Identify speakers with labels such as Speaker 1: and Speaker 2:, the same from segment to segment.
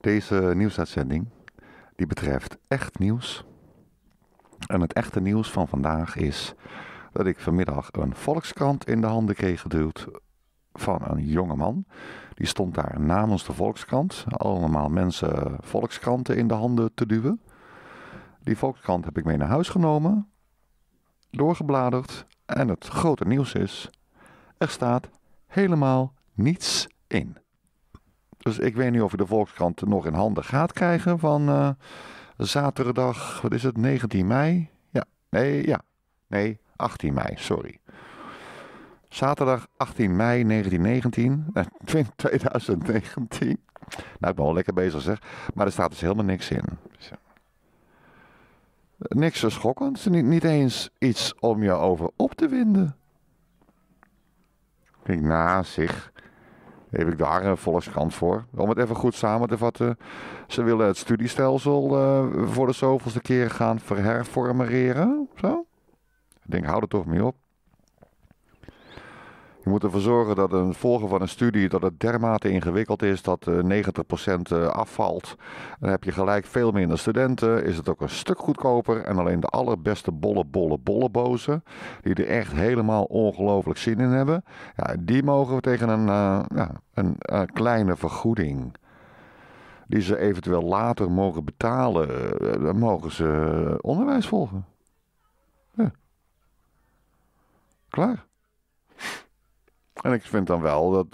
Speaker 1: Deze nieuwsuitzending die betreft echt nieuws. En het echte nieuws van vandaag is dat ik vanmiddag een Volkskrant in de handen kreeg geduwd van een jongeman. Die stond daar namens de Volkskrant, allemaal mensen Volkskranten in de handen te duwen. Die Volkskrant heb ik mee naar huis genomen, doorgebladerd en het grote nieuws is, er staat helemaal niets in. Dus ik weet niet of je de Volkskrant nog in handen gaat krijgen van eh, zaterdag, wat is het, 19 mei? Ja, nee, ja, nee, 18 mei, sorry. Zaterdag 18 mei 1919, 2019. Eh, nou, ik ben wel lekker bezig zeg. Maar er staat dus helemaal niks in. Eh, niks schokkends. Niet, niet eens iets om je over op te winden. Ik na nou, zich heb ik daar een eh, volkskrant voor. Om het even goed samen te vatten. Ze willen het studiestelsel eh, voor de zoveelste keer gaan verherformeren. Zo. Ik denk, hou er toch mee op. We moeten ervoor zorgen dat een volgen van een studie dat het dermate ingewikkeld is dat 90% eh, eh, afvalt. Dan heb je gelijk veel minder studenten, is het ook een stuk goedkoper en alleen de allerbeste bolle, bolle, bolle bozen, die er echt helemaal ongelooflijk zin in hebben, ja, die mogen we tegen een, eh, ja, een kleine vergoeding die ze eventueel later mogen betalen, dan mogen ze onderwijs volgen. Ja. Klaar. En ik vind dan wel dat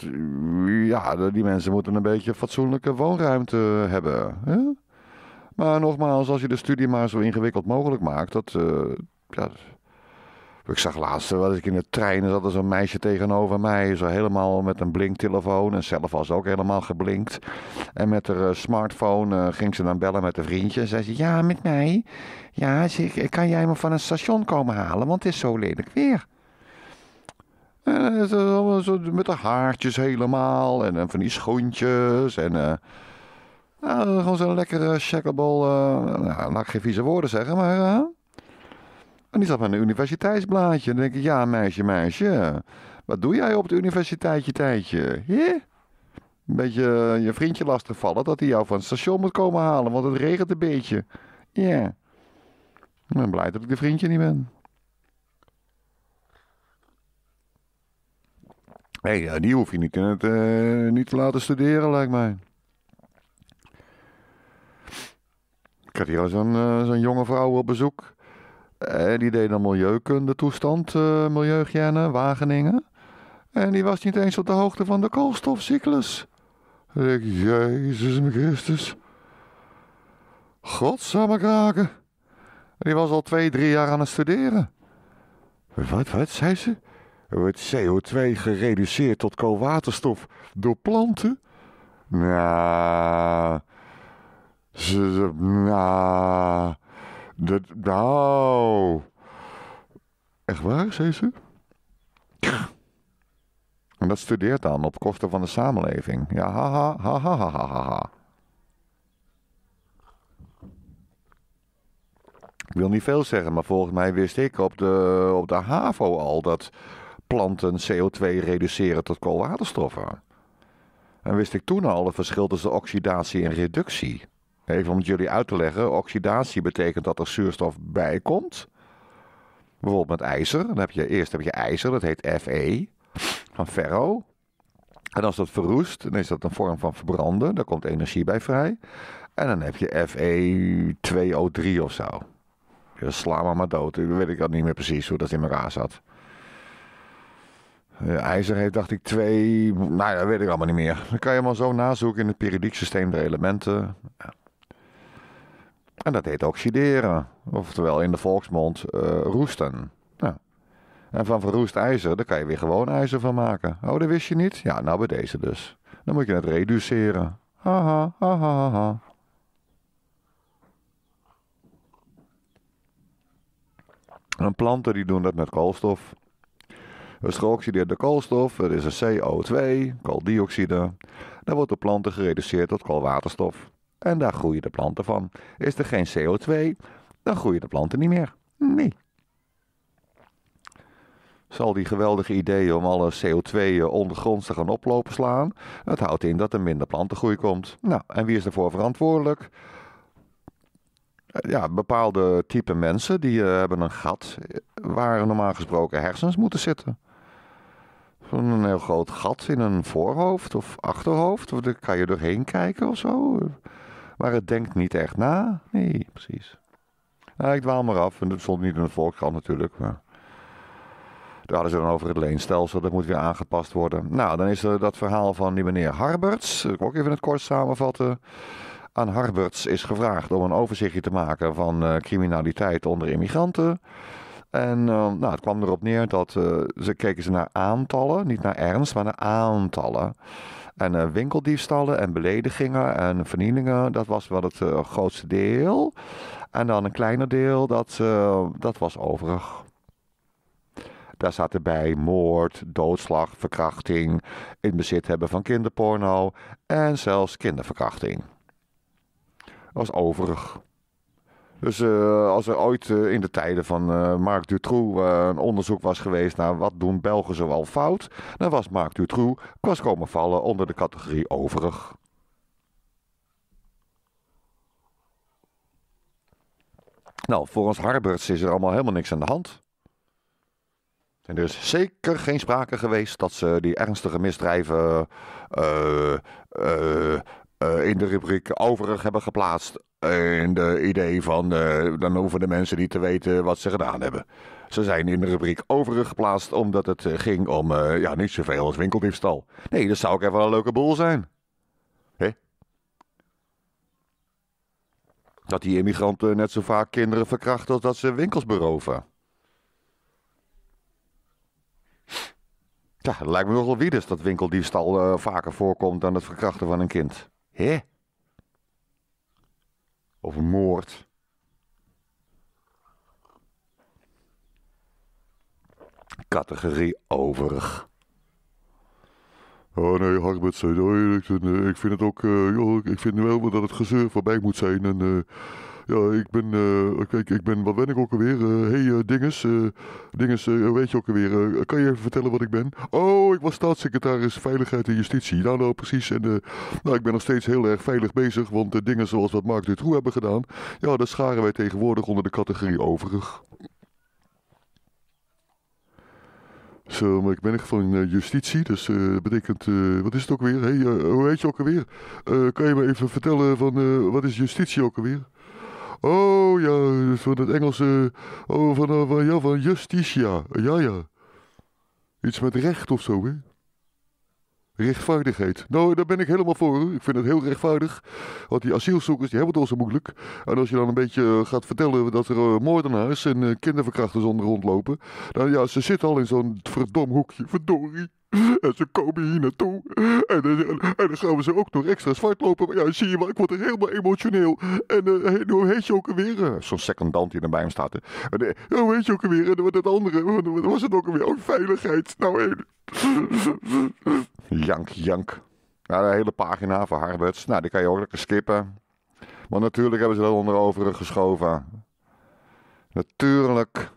Speaker 1: ja, die mensen moeten een beetje fatsoenlijke woonruimte hebben. Hè? Maar nogmaals, als je de studie maar zo ingewikkeld mogelijk maakt, dat. Eh, ja, ik zag laatst wel ik in de trein zat er zo'n meisje tegenover mij, zo helemaal met een blinktelefoon. En zelf was ook helemaal geblinkt. En met haar eh, smartphone eh, ging ze dan bellen met een vriendje. En zei ze: Ja, met mij. Ja, zeg, kan jij me van het station komen halen? Want het is zo lelijk weer. En, eh, zo met de haartjes helemaal. En, eh, van die schoentjes. En eh, nou, gewoon zo'n lekkere shackleball. nou, laat ik geen vieze woorden zeggen, maar... en die zat bij een universiteitsblaadje. En dan denk ik, ja meisje, meisje. Wat doe jij op het universiteitje tijdje? Yeah? Een beetje je vriendje lastigvallen dat hij jou van het station moet komen halen, want het regent een beetje. Ja. Ik ben blij dat ik de vriendje niet ben. Nee, die hoef je niet, het, eh, niet te laten studeren, lijkt mij. Ik had hier zo'n eh, zo'n jonge vrouw op bezoek. Uh, die deed een milieukunde toestand, uh, Wageningen. En die was niet eens op de hoogte van de koolstofcyclus. Ik denk ik, Jezus Christus. Godsamme kraken. Die was al twee, drie jaar aan het studeren. Wat, wat, zei ze? wordt CO2 gereduceerd tot koolwaterstof door planten? Nou, nou, dat, nou. Echt waar, zei ze? En dat studeert dan op kosten van de samenleving. Ja, ha, ha, ha, ha, ha, ha. Ik wil niet veel zeggen, maar volgens mij wist ik op de, op de HAVO al dat planten CO2 reduceren tot koolwaterstoffen. En wist ik toen al het verschil tussen oxidatie en reductie. Even om het jullie uit te leggen, oxidatie betekent dat er zuurstof bij komt. Bijvoorbeeld met ijzer. Dan heb je, eerst heb je ijzer, dat heet Fe, van ferro. En als dat verroest, dan is dat een vorm van verbranden. Daar komt energie bij vrij. En dan heb je Fe2O3 of zo. sla maar maar dood. weet ik al niet meer precies hoe dat in elkaar zat. IJzer heeft, dacht ik, twee. Nou ja, weet ik allemaal niet meer. Dan kan je maar zo nazoeken in het periodiek systeem der elementen. Ja. En dat heet oxideren. Oftewel in de volksmond eh, roesten. En van verroest ijzer, daar kan je weer gewoon ijzer van maken. Oh, dat wist je niet? Ja, nou bij deze dus. Dan moet je het reduceren. Haha, ha, ha, ha, En planten die doen dat met koolstof. Dus geoxideerde koolstof, dat is een CO2, kooldioxide. Dan wordt de planten gereduceerd tot koolwaterstof. En daar groeien de planten van. Is er geen CO2, dan groeien de planten niet meer. Nee. Zal die geweldige ideeën om alle CO2 eh, ondergronds te gaan oplopen slaan? Dat houdt in dat er minder plantengroei komt. Nou, en wie is daarvoor verantwoordelijk? Eh, ja, bepaalde type mensen die eh, hebben een gat waar normaal gesproken hersens moeten zitten een heel groot gat in een voorhoofd of achterhoofd. Of daar kan je doorheen kijken of zo. Maar het denkt niet echt na. Nee, precies. Nou, ik dwaal maar af. En dat stond niet in de volkskrant natuurlijk. Maar... Daar hadden ze dan over het leenstelsel. Dat moet weer aangepast worden. Nou, dan is er dat verhaal van die meneer Harberts. Dat ik ook even het kort samenvatten. Aan Harberts is gevraagd om een overzichtje te maken van eh, criminaliteit onder immigranten. En ehm, nou, het kwam erop neer dat eh, ze keken ze naar aantallen, niet naar ernst, maar naar aantallen. En eh, winkeldiefstallen en beledigingen en vernielingen, dat was wel het eh, grootste deel. En dan een kleiner deel, dat, dat was overig. Daar zaten bij moord, doodslag, verkrachting, in bezit hebben van kinderporno en zelfs kinderverkrachting. Dat was overig. Dus eh, als er ooit eh, in de tijden van uh, Marc Dutroux een onderzoek was geweest naar wat doen Belgen zoal fout, dan was Marc Dutroux kwast komen vallen onder de categorie overig. Nou, volgens Harberts is er allemaal helemaal niks aan de hand. En er is zeker geen sprake geweest dat ze die ernstige misdrijven eh, in de rubriek overig hebben geplaatst. In de idee van, eh, dan hoeven de mensen niet te weten wat ze gedaan hebben. Ze zijn in de rubriek overig geplaatst omdat het eh, ging om ja, niet zoveel als winkeldiefstal. Nee, dat zou ook even een leuke boel zijn. Hè? Dat die immigranten net zo vaak kinderen verkrachten als dat ze winkels beroven. Ja, het lijkt me nogal wie dus dat winkeldiefstal vaker voorkomt dan het verkrachten van een kind. Hè? Of een moord. Categorie overig. Oh nee, Harmet zei, ik, vind het ook, eh, joh, ik vind wel dat het gezeur voorbij moet zijn en... Eh, ja, ik ben, eh, kijk, ik ben, wat ben ik ook alweer? Hé, eh, hey, uh, Dinges, Dinges, weet je ook alweer, kan je even vertellen wat ik ben? Oh, ik was staatssecretaris Veiligheid en Justitie. Nou, nou, precies. En nou, ik ben nog steeds heel erg veilig bezig, want de dingen zoals wat Mark Dutroux hebben gedaan, ja, dat scharen wij tegenwoordig onder de categorie overig. Zo, maar ik ben echt van justitie, dus dat betekent, wat is het ook weer? Hey, hoe heet je ook alweer? kan je me even vertellen van, wat is justitie ook alweer? Oh ja, van het Engelse. Oh, eh, van, ja, van justitia. Ja, ja. Iets met recht of zo, hè? Rechtvaardigheid. Nou, daar ben ik helemaal voor. Ik vind het heel rechtvaardig. Want die asielzoekers die hebben het al zo moeilijk. En als je dan een beetje eh, gaat vertellen dat er eh, moordenaars en kinderverkrachters onder rondlopen. Dan ja, ze zitten al in zo'n verdom hoekje. Verdorie. En ze komen hier naartoe. En, eh, en, en dan gaan we ze ook nog extra zwart lopen. Maar ja, zie je wel, ik word er helemaal emotioneel. En uh, hoe heet je ook alweer? Eh, zo'n secondant die er bij hem staat. En, nou, hoe heet je ook alweer? En dat andere, nou, wat was het ook alweer? Oh, veiligheid. Nou, en... jank, jank. Nou, de hele pagina van Harberts. Nou, die kan je ook lekker skippen. Want natuurlijk hebben ze dat onderover geschoven. Natuurlijk.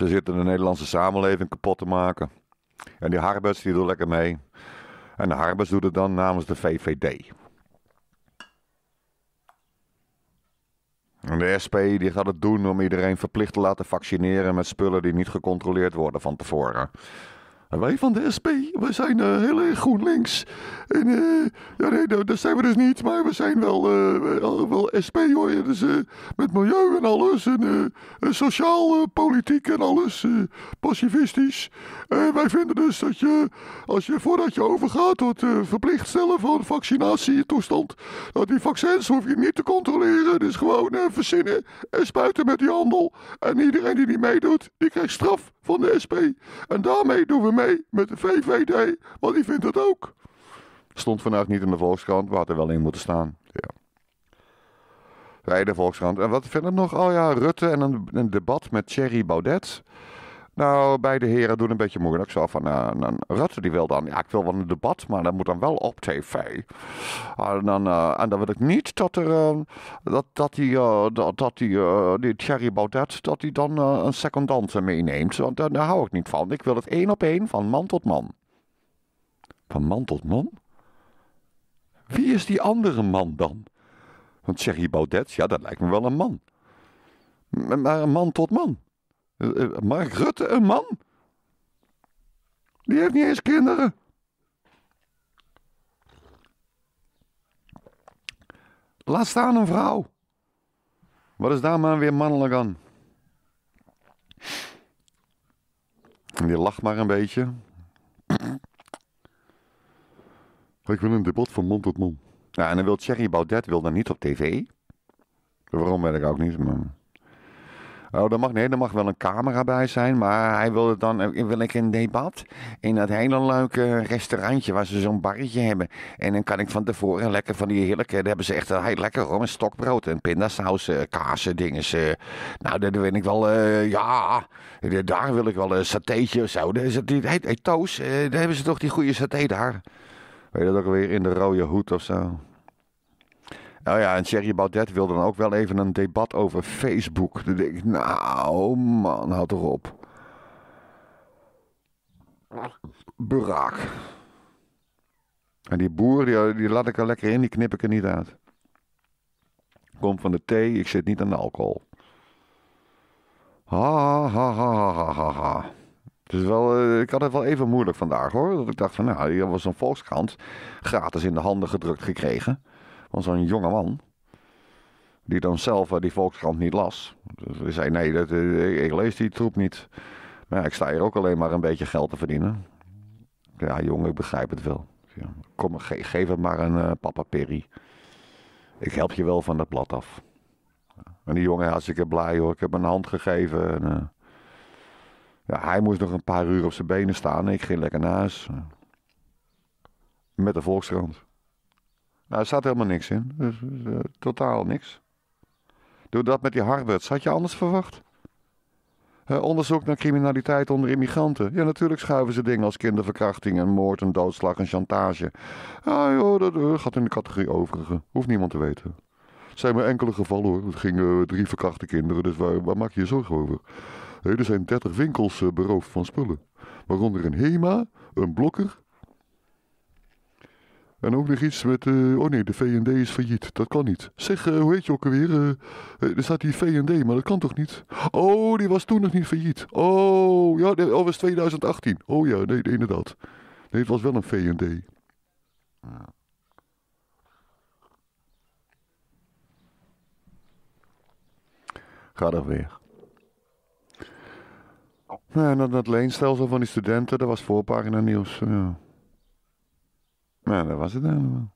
Speaker 1: te zitten de Nederlandse samenleving kapot te maken. En die Harbers die doet lekker mee. En de Harbers doet het dan namens de VVD. En de SP die gaat het doen om iedereen verplicht te laten vaccineren met spullen die niet gecontroleerd worden van tevoren wij van de SP, we zijn eh, heel erg GroenLinks. En eh, ja, nee, dat, zijn we dus niet, maar we zijn wel, eh, wel SP hoor. Dus met milieu en alles, en sociaal, politiek en alles, pacifistisch. En wij vinden dus dat je, als je voordat je overgaat tot verplicht stellen van vaccinatietoestand, dat die vaccins hoef je niet te controleren. Dus gewoon verzinnen en spuiten met die handel. En iedereen die die meedoet, die krijgt straf van de SP. En daarmee doen we mee met de VVD, want die vindt dat ook. Stond vandaag niet in de Volkskrant, maar had er wel in moeten staan. Ja. Wij de Volkskrant. En wat verder nog? Oh ja, Rutte en een, een debat met Thierry Baudet. Nou, beide heren doen een beetje moeilijk. Zo van, uh, Rutte die wil dan, ja, ik wil wel een debat, maar dat moet dan wel op tv. en, ah, dan, eh, en dan wil ik niet dat er, eh, dat, dat die, dat, dat die, die Thierry Baudet, dat die dan een secondante meeneemt. Want daar, hou ik niet van. Ik wil het één op één, van man tot man. Van man tot man? Wie is die andere man dan? Want Thierry Baudet, ja, dat lijkt me wel een man. Maar een man tot man. Eh, eh, Mark Rutte, een man? Die heeft niet eens kinderen. Laat staan een vrouw. Wat is daar maar weer mannelijk aan? En die lacht maar een beetje. Oh, ik wil een debat van mond tot mond. Ja, en dan wil Thierry Baudet wil dan niet op tv. Waarom weet ik ook niet, maar... Oh, dat mag, nee, er mag wel een camera bij zijn. Maar hij wilde dan eh, wil ik een debat in dat hele leuke restaurantje waar ze zo'n barretje hebben. En dan kan ik van tevoren lekker van die heerlijke. Daar hebben ze echt eh, heel lekker hoor. Een stokbrood en pindasaus, eh, kaasen, dingen. nou, dat wil ik wel. ja, daar wil ik wel een satéetje of zo. Heet hey, Toos, daar hebben ze toch die goede saté daar? Weet je dat ook weer in de rode hoed of zo? Nou ja, en Thierry Baudet wilde dan ook wel even een debat over Facebook. Dan denk ik, nou man, houd toch op. En die boer, die, die laat ik er lekker in, die knip ik er niet uit. Kom van de thee, ik zit niet aan de alcohol. Ha, ha, ha, ha, ha, ha. is wel, eh, ik had het wel even moeilijk vandaag hoor. Dat ik dacht van, nou, hier was een volkskrant gratis in de handen gedrukt gekregen van zo'n jonge man. Die dan zelf eh, die Volkskrant niet las. Dus zei: Nee, dat, eh, ik, lees die troep niet. Maar ja, ik sta hier ook alleen maar een beetje geld te verdienen. Ja, jongen, ik begrijp het wel. Kom, ge geef het maar een uh, papa Perry. Ik help je wel van dat blad af. En die jongen hartstikke blij hoor. Ik heb een hand gegeven. En, ja, hij moest nog een paar uur op zijn benen staan. En ik ging lekker naar huis. Met de Volkskrant. Nou, er staat helemaal niks in. Dus, eh, totaal niks. Doe dat met die Harberts. Had je anders verwacht? onderzoek naar criminaliteit onder immigranten. Ja, natuurlijk schuiven ze dingen als kinderverkrachting en moord en doodslag en chantage. Ah joh, dat eh, gaat in de categorie overige. Hoeft niemand te weten. Het zijn maar enkele gevallen hoor. Het gingen eh, drie verkrachte kinderen, dus waar, waar maak je je zorgen over? er zijn 30 winkels beroofd van spullen. Waaronder een HEMA, een Blokker en ook nog iets met, uh, oh nee, de V&D is failliet. Dat kan niet. Zeg, uh, hoe heet je ook alweer? Eh, er staat hier V&D, maar dat kan toch niet? Oh, die was toen nog niet failliet. Oh, ja, dat oh, was 2018. Oh ja, nee, inderdaad. Nee, het was wel een V&D. Ga er weer. Nou, en dat, dat leenstelsel van die studenten, dat was voorpagina nieuws. Ja. Ja, dat was het helemaal.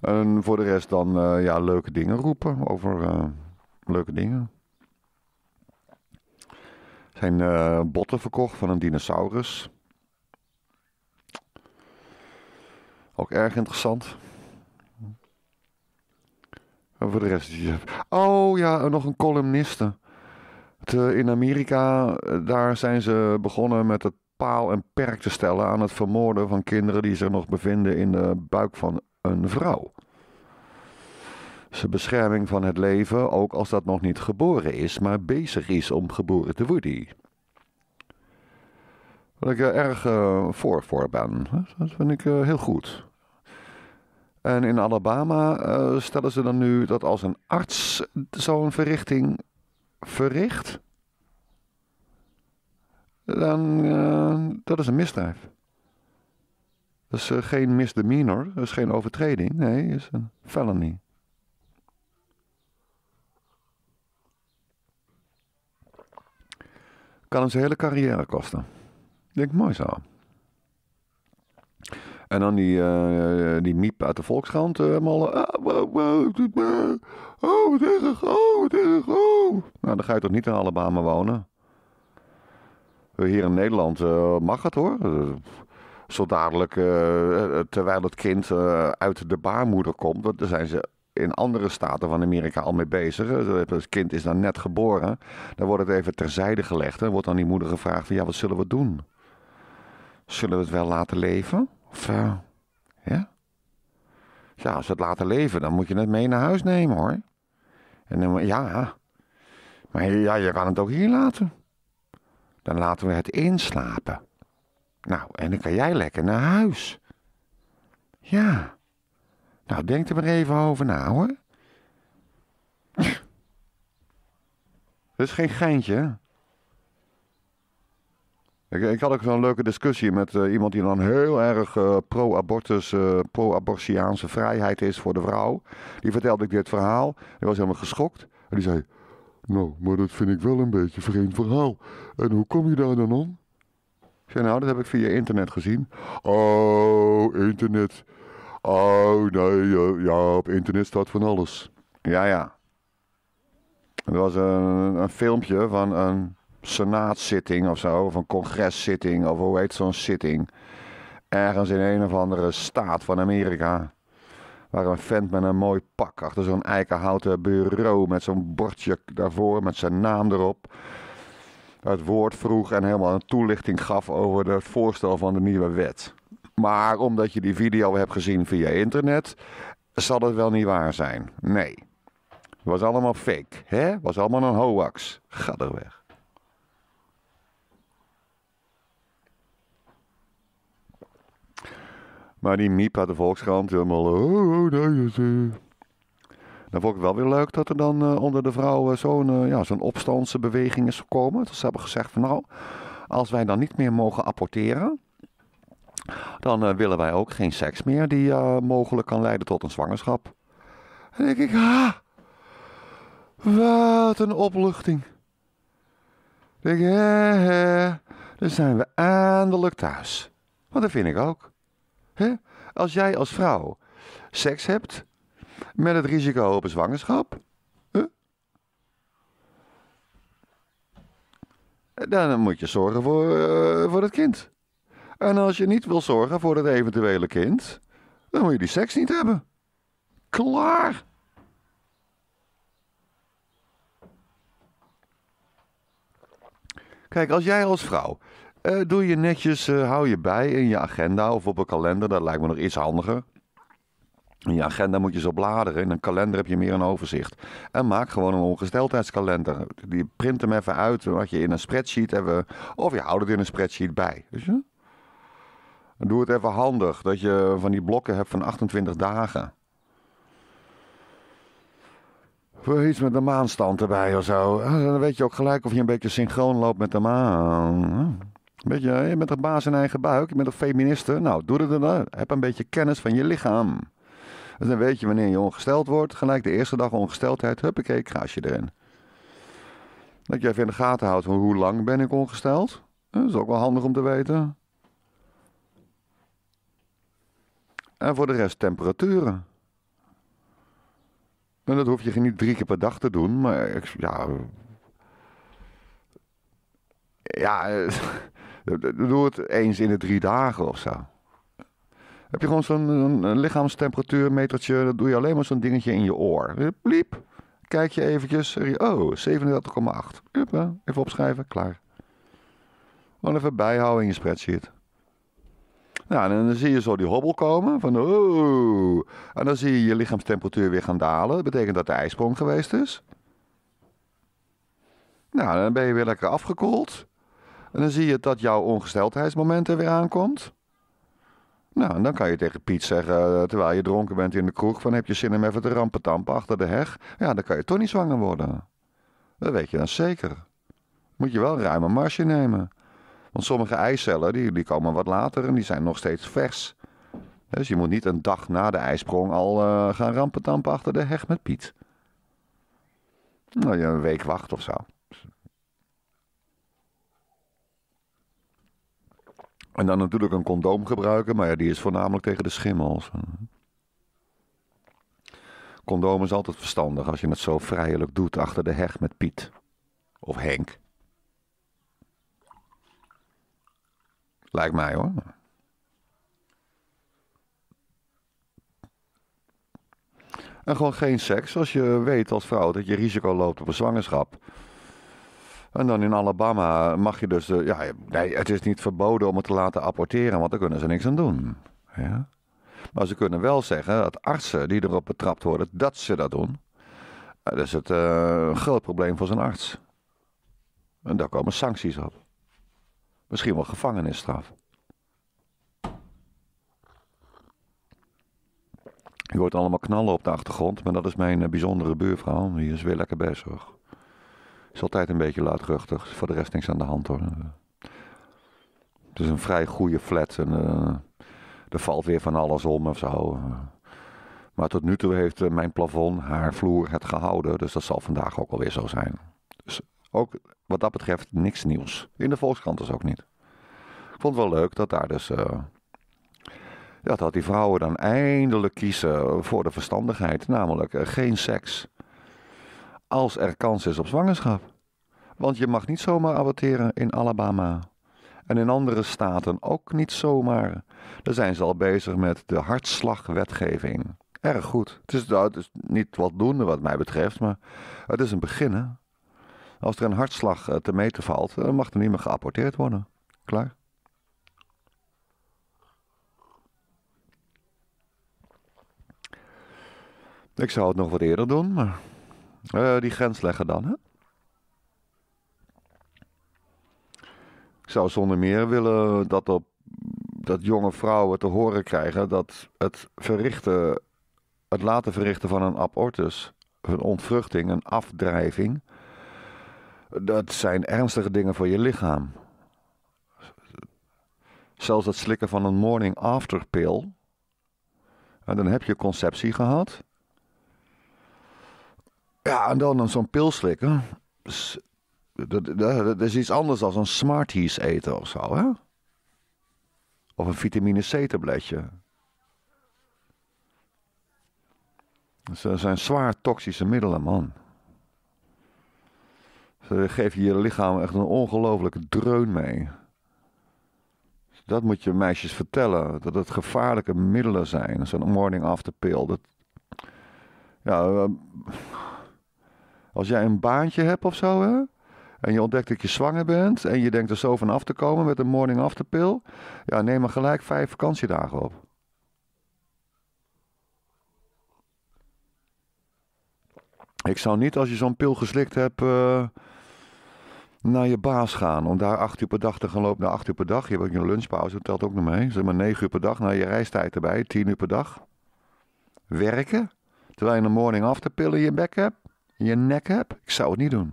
Speaker 1: En voor de rest dan eh, ja, leuke dingen roepen over eh, leuke dingen. zijn eh, botten verkocht van een dinosaurus. Ook erg interessant. En voor de rest. Oh ja, nog een columniste. in Amerika, daar zijn ze begonnen met het paal en perk te stellen aan het vermoorden van kinderen die zich nog bevinden in de buik van een vrouw. Zijn bescherming van het leven, ook als dat nog niet geboren is, maar bezig is om geboren te worden. Wat ik er erg eh, voor, voor ben. Dat vind ik eh, heel goed. En in Alabama eh, stellen ze dan nu dat als een arts zo'n verrichting verricht, dan uh, dat is een misdrijf. Dat is uh, geen misdemeanor, dat is geen overtreding, nee, dat is een felony. Kan hem zijn hele carrière kosten. Ik denk, mooi zo. En dan die, uh, die miep uit de Volkskrant. Ah, helemaal, oh, wat erg, oh, wat erg, oh. Nou, dan ga je toch niet in Alabama wonen? hier in Nederland eh, mag het hoor. Eh, zo dadelijk, eh, terwijl het kind uit de baarmoeder komt, daar zijn ze in andere staten van Amerika al mee bezig. Het kind is dan net geboren. Dan wordt het even terzijde gelegd. En wordt aan die moeder gevraagd: van, ja, wat zullen we doen? Zullen we het wel laten leven? Of ja? Ja, als we het laten leven, dan moet je het mee naar huis nemen hoor. En dan, ja. Maar ja, je kan het ook hier laten. Dan laten we het inslapen. Nou, en dan kan jij lekker naar huis. Ja. Nou, denk er maar even over na hoor. Dat is geen geintje. Ik, ik had ook zo'n leuke discussie met eh, iemand die dan heel erg eh, pro-abortus, eh, pro-abortiaanse vrijheid is voor de vrouw. Die vertelde ik dit verhaal. Die was helemaal geschokt. En die zei: nou, maar dat vind ik wel een beetje een vreemd verhaal. En hoe kom je daar dan om? Zijn nou, dat heb ik via internet gezien. Oh, internet. Oh, nee, ja, op internet staat van alles. Ja, ja. Er was een, een filmpje van een senaatszitting of zo, of een congreszitting, of hoe heet zo'n zitting. Ergens in een of andere staat van Amerika. Waar een vent met een mooi pak achter zo'n eikenhouten bureau met zo'n bordje daarvoor met zijn naam erop het woord vroeg en helemaal een toelichting gaf over het voorstel van de nieuwe wet. Maar omdat je die video hebt gezien via internet, zal het wel niet waar zijn. Nee. Was allemaal fake, hè? Was allemaal een hoax. Ga er weg. Maar die miep uit de Volkskrant helemaal... Oh, oh, Dan vond ik wel weer leuk dat er dan eh, onder de vrouwen zo'n uh, ja, zo'n opstandsbeweging is gekomen. Dat ze hebben gezegd van nou, als wij dan niet meer mogen apporteren... dan eh, willen wij ook geen seks meer die mogelijk kan leiden tot een zwangerschap. En denk ik, ha wat een opluchting. Dan denk ik, hè, dan zijn we eindelijk thuis. Want dat vind ik ook. Als jij als vrouw seks hebt met het risico op een zwangerschap, dan moet je zorgen voor, eh, voor het kind. En als je niet wil zorgen voor het eventuele kind, dan moet je die seks niet hebben. Klaar. Kijk, als jij als vrouw eh, doe je netjes, eh, hou je bij in je agenda of op een kalender. Dat lijkt me nog iets handiger. In je agenda moet je zo bladeren. In een kalender heb je meer een overzicht. En maak gewoon een ongesteldheidskalender. Die print hem even uit. Wat je in een spreadsheet hebben. Of je houdt het in een spreadsheet bij. Doe het even handig. Dat je van die blokken hebt van 28 dagen. Iets met de maanstand erbij of zo. Dan weet je ook gelijk of je een beetje synchroon loopt met de maan. Weet eh, je bent een baas in eigen buik, je bent een feministe. Nou, doe het dan. Heb een beetje kennis van je lichaam. En dus dan weet je wanneer je ongesteld wordt. Gelijk de eerste dag ongesteldheid, huppakee, je erin. Dat je even in de gaten houdt van hoe lang ben ik ongesteld. Eh, dat is ook wel handig om te weten. En voor de rest temperaturen. En dat hoef je niet drie keer per dag te doen, maar ja... Eh, ja, Eh, eh, doe het eens in de drie dagen of zo. Heb je gewoon zo'n eh, lichaamstemperatuurmetertje, dat doe je alleen maar zo'n dingetje in je oor. Bliep, kijk je eventjes, oh, 37,8. Even opschrijven, klaar. Gewoon even bijhouden in je spreadsheet. Nou, en dan zie je zo die hobbel komen van oh. En dan zie je je lichaamstemperatuur weer gaan dalen. Dat betekent dat de ijsprong geweest is. Nou, dan ben je weer lekker afgekoeld. En dan zie je dat jouw ongesteldheidsmoment er weer aankomt. Nou, en dan kan je tegen Piet zeggen, eh, terwijl je dronken bent in de kroeg, van heb je zin om even te rampen achter de heg? Ja, dan kan je toch niet zwanger worden. Dat weet je dan zeker. Moet je wel ruim een marge nemen. Want sommige eicellen, die, die komen wat later en die zijn nog steeds vers. Dus je moet niet een dag na de ijsprong al eh, gaan rampen achter de heg met Piet. Nou, je een week wacht of zo. En dan natuurlijk een condoom gebruiken, maar ja, die is voornamelijk tegen de schimmels. Condoom is altijd verstandig als je het zo vrijelijk doet achter de heg met Piet. Of Henk. Lijkt mij hoor. En gewoon geen seks als je weet als vrouw dat je risico loopt op een zwangerschap. En dan in Alabama mag je dus. Eh, ja, nee, het is niet verboden om het te laten apporteren, want daar kunnen ze niks aan doen. Ja. Maar ze kunnen wel zeggen dat artsen die erop betrapt worden, dat ze dat doen. Eh, dat is het een eh, groot probleem voor zijn arts. En daar komen sancties op. Misschien wel gevangenisstraf. Je hoort allemaal knallen op de achtergrond, maar dat is mijn bijzondere buurvrouw. Die is weer lekker bezig. Is altijd een beetje luidruchtig. Voor de rest niks aan de hand hoor. Het is een vrij goede flat. En, eh, er valt weer van alles om of zo. Maar tot nu toe heeft eh, mijn plafond haar vloer het gehouden. Dus dat zal vandaag ook alweer zo zijn. Dus ook wat dat betreft niks nieuws. In de Volkskrant dus ook niet. Ik vond het wel leuk dat daar dus... Eh, ja, dat die vrouwen dan eindelijk kiezen voor de verstandigheid. Namelijk geen seks als er kans is op zwangerschap. Want je mag niet zomaar aborteren in Alabama. En in andere staten ook niet zomaar. Daar zijn ze al bezig met de hartslagwetgeving. Erg goed. Het is, nou, is niet wat doende wat mij betreft, maar het is een begin. Als er een hartslag eh, te meten valt, dan eh, mag er niet meer geapporteerd worden. Klaar. Ik zou het nog wat eerder doen, maar eh, die grens leggen dan, hè? Ik zou zonder meer willen dat, op, dat jonge vrouwen te horen krijgen dat het verrichten, het laten verrichten van een abortus, een ontvruchting, een afdrijving, dat zijn ernstige dingen voor je lichaam. Zelfs het slikken van een morning after pill. En dan heb je conceptie gehad. Ja, en dan zo'n pil slikken. Dat, dat, is iets anders dan een Smarties eten of zo, hè? Of een vitamine C-tabletje. Ze zijn zwaar toxische middelen, man. Ze geven je lichaam echt een ongelofelijke dreun mee. Dat moet je meisjes vertellen. Dat het gevaarlijke middelen zijn. Zo'n morning after pill. Dat, ja, ehm, als jij een baantje hebt of zo, hè? en je ontdekt dat je zwanger bent en je denkt er zo van af te komen met een morning after pill, ja, neem maar gelijk vijf vakantiedagen op. Ik zou niet als je zo'n pil geslikt hebt eh, naar je baas gaan. Om daar acht uur per dag te gaan lopen. naar nou, acht uur per dag. Je hebt ook je lunchpauze, dat telt ook nog mee. Zeg maar negen uur per dag. naar nou, je reistijd erbij. Tien uur per dag. Werken. Terwijl je een morning after pill in je bek hebt je nek hebt, ik zou het niet doen.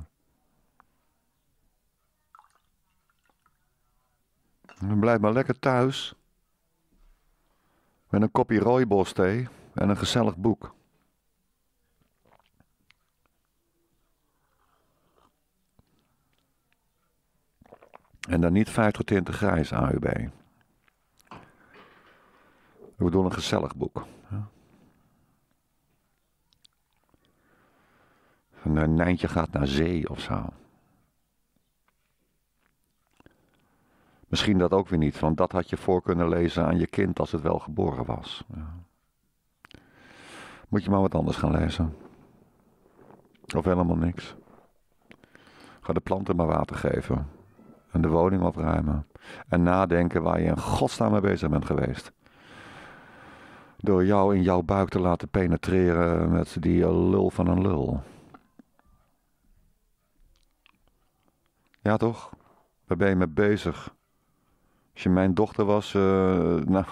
Speaker 1: Dan blijf maar lekker thuis. Met een kopje rooibos thee en een gezellig boek. En dan niet 50 tinten grijs AUB. We doen een gezellig boek. Een Nijntje gaat naar zee of zo. Misschien dat ook weer niet, want dat had je voor kunnen lezen aan je kind als het wel geboren was. Ja. Moet je maar wat anders gaan lezen. Of helemaal niks. Ga de planten maar water geven. En de woning opruimen. En nadenken waar je in godsnaam mee bezig bent geweest. Door jou in jouw buik te laten penetreren met die lul van een lul. Ja, toch? Waar ben je mee bezig? Als je mijn dochter was, eh, nou.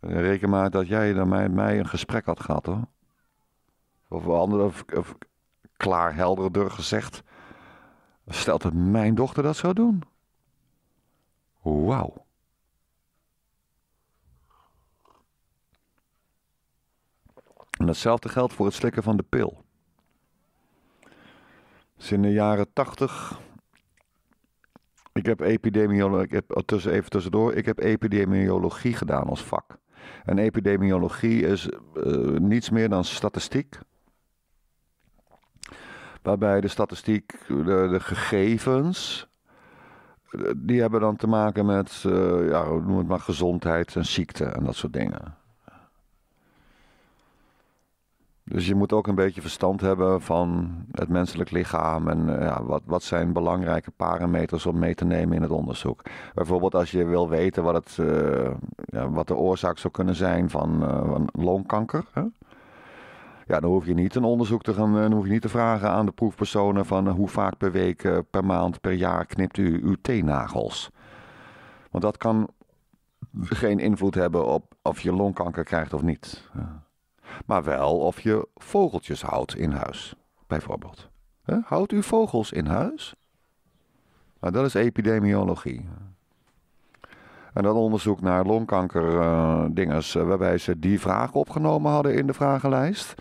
Speaker 1: Reken maar dat jij dan mij, mij een gesprek had gehad hoor. Of, andere, of, of klaar helderder gezegd. Stelt dat mijn dochter dat zou doen? Wauw. En datzelfde geldt voor het slikken van de pil is in de jaren tachtig. Ik heb epidemiologie, ik heb tussen, even tussendoor, ik heb epidemiologie gedaan als vak. En epidemiologie is eh, niets meer dan statistiek. Waarbij de statistiek, de, de gegevens, eh, die hebben dan te maken met, eh, ja, noem het maar, gezondheid en ziekte en dat soort dingen. Dus je moet ook een beetje verstand hebben van het menselijk lichaam en eh, wat, wat zijn belangrijke parameters om mee te nemen in het onderzoek. Bijvoorbeeld als je wil weten wat, het, eh, ja, wat de oorzaak zou kunnen zijn van, eh, van longkanker. Hè? Ja, dan hoef je niet een onderzoek te gaan, dan hoef je niet te vragen aan de proefpersonen van hoe vaak per week, per maand, per jaar knipt u uw teennagels. Want dat kan geen invloed hebben op of je longkanker krijgt of niet. Maar wel of je vogeltjes houdt in huis, bijvoorbeeld. Houdt u vogels in huis? Nou, dat is epidemiologie. En dat onderzoek naar longkanker uh, waarbij ze die vraag opgenomen hadden in de vragenlijst.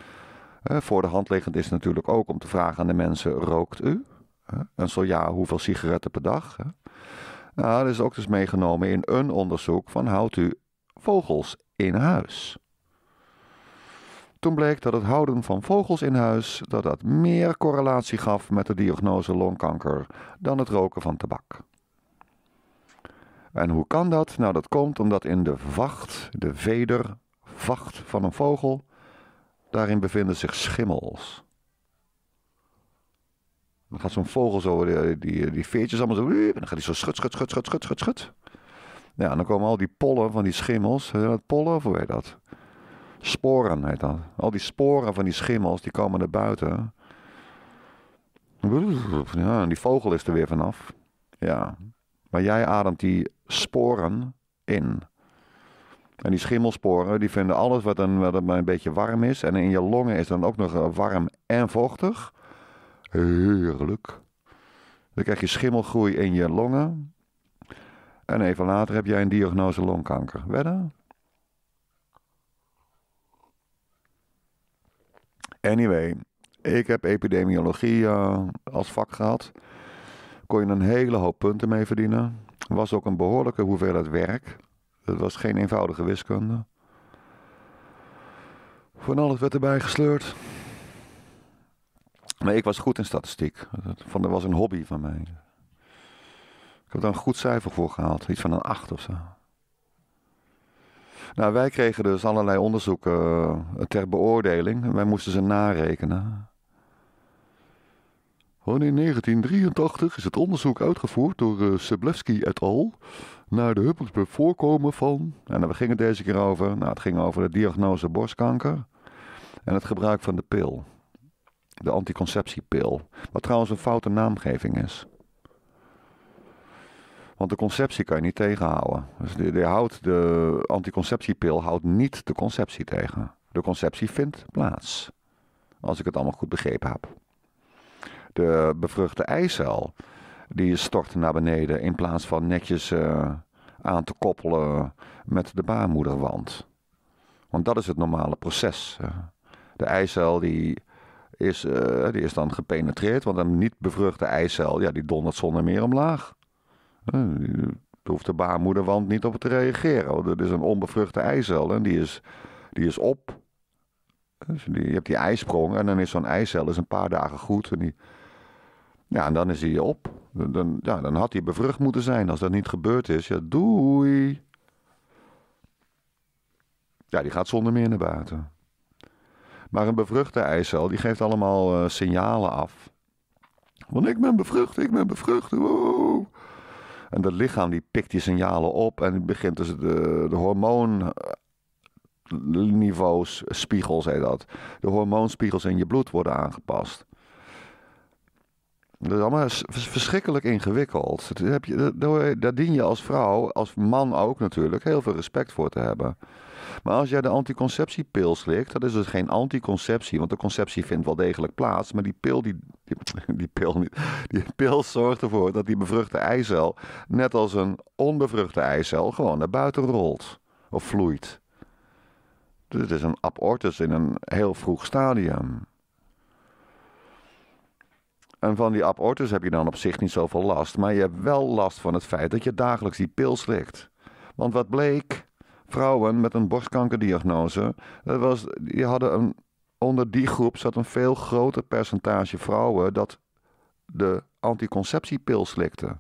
Speaker 1: voor de hand liggend is natuurlijk ook om te vragen aan de mensen: rookt u? en zo ja, hoeveel sigaretten per dag? Nou, dat is ook dus meegenomen in een onderzoek van houdt u vogels in huis? Toen bleek dat het houden van vogels in huis dat dat meer correlatie gaf met de diagnose longkanker dan het roken van tabak. En hoe kan dat? Nou, dat komt omdat in de vacht, de veder, vacht van een vogel, daarin bevinden zich schimmels. Dan gaat zo'n vogel zo, die, die, veertjes allemaal zo, en dan gaat hij zo schud, schud, schud, schud, schud, schud, schud. Ja, en dan komen al die pollen van die schimmels, dat pollen of hoe dat? Sporen heet dat. Al die sporen van die schimmels, die komen naar buiten. Ja, die vogel is er weer vanaf. Ja. Maar jij ademt die sporen in. En die schimmelsporen, die vinden alles wat een, wat een beetje warm is. En in je longen is dan ook nog eh, warm en vochtig. Heerlijk. Dan krijg je schimmelgroei in je longen. En even later heb jij een diagnose longkanker. Wedden? Anyway, ik heb epidemiologie eh, als vak gehad. Kon je een hele hoop punten mee verdienen. Was ook een behoorlijke hoeveelheid werk. Het was geen eenvoudige wiskunde. Van alles werd erbij gesleurd. Maar ik was goed in statistiek. Dat was een hobby van mij. Ik heb daar een goed cijfer voor gehaald. Iets van een 8 of zo. Nou, wij kregen dus allerlei onderzoeken eh, ter beoordeling. Wij moesten ze narekenen. in 1983 is het onderzoek uitgevoerd door uh, et al. naar de Huppelsburg voorkomen van. En we gingen deze keer over. Nou, het ging over de diagnose borstkanker. en het gebruik van de pil. De anticonceptiepil. Wat trouwens een foute naamgeving is. Want de conceptie kan je niet tegenhouden. Dus de, houdt, de anticonceptiepil houdt niet de conceptie tegen. De conceptie vindt plaats. Als ik het allemaal goed begrepen heb. De bevruchte eicel die stort naar beneden in plaats van netjes eh, aan te koppelen met de baarmoederwand. Want dat is het normale proces. De eicel die is, eh, die is dan gepenetreerd, want een niet bevruchte eicel ja, die dondert zonder meer omlaag. Eh, hoeft de baarmoederwand niet op te reageren. Dat is een onbevruchte eicel en die is, die is op. Dus je hebt die ijsprong en dan is zo'n eicel is een paar dagen goed. En, die, ja, en dan is die op. Dan, ja, dan had hij bevrucht moeten zijn. Als dat niet gebeurd is, ja, doei. Ja, die gaat zonder meer naar buiten. Maar een bevruchte eicel, die geeft allemaal eh, signalen af. Want ik ben bevrucht, ik ben bevrucht. Wow. En dat lichaam die pikt die signalen op en begint dus de, de hormoon eh, niveaus, spiegels heet dat. De hormoonspiegels in je bloed worden aangepast. Dat is allemaal verschrikkelijk ingewikkeld. Daar dien je als vrouw, als man ook natuurlijk, heel veel respect voor te hebben. Maar als jij de anticonceptiepil slikt, dat is dus geen anticonceptie. Want de conceptie vindt wel degelijk plaats. Maar die pil, die, die, pil, die pil zorgt ervoor dat die bevruchte eicel, net als een onbevruchte eicel, gewoon naar buiten rolt of vloeit. Dus het is een abortus in een heel vroeg stadium. En van die abortus heb je dan op zich niet zoveel last. Maar je hebt wel last van het feit dat je dagelijks die pil slikt. Want wat bleek? vrouwen met een borstkankerdiagnose. Dat eh, was, die hadden een, onder die groep zat een veel groter percentage vrouwen dat de anticonceptiepil slikte.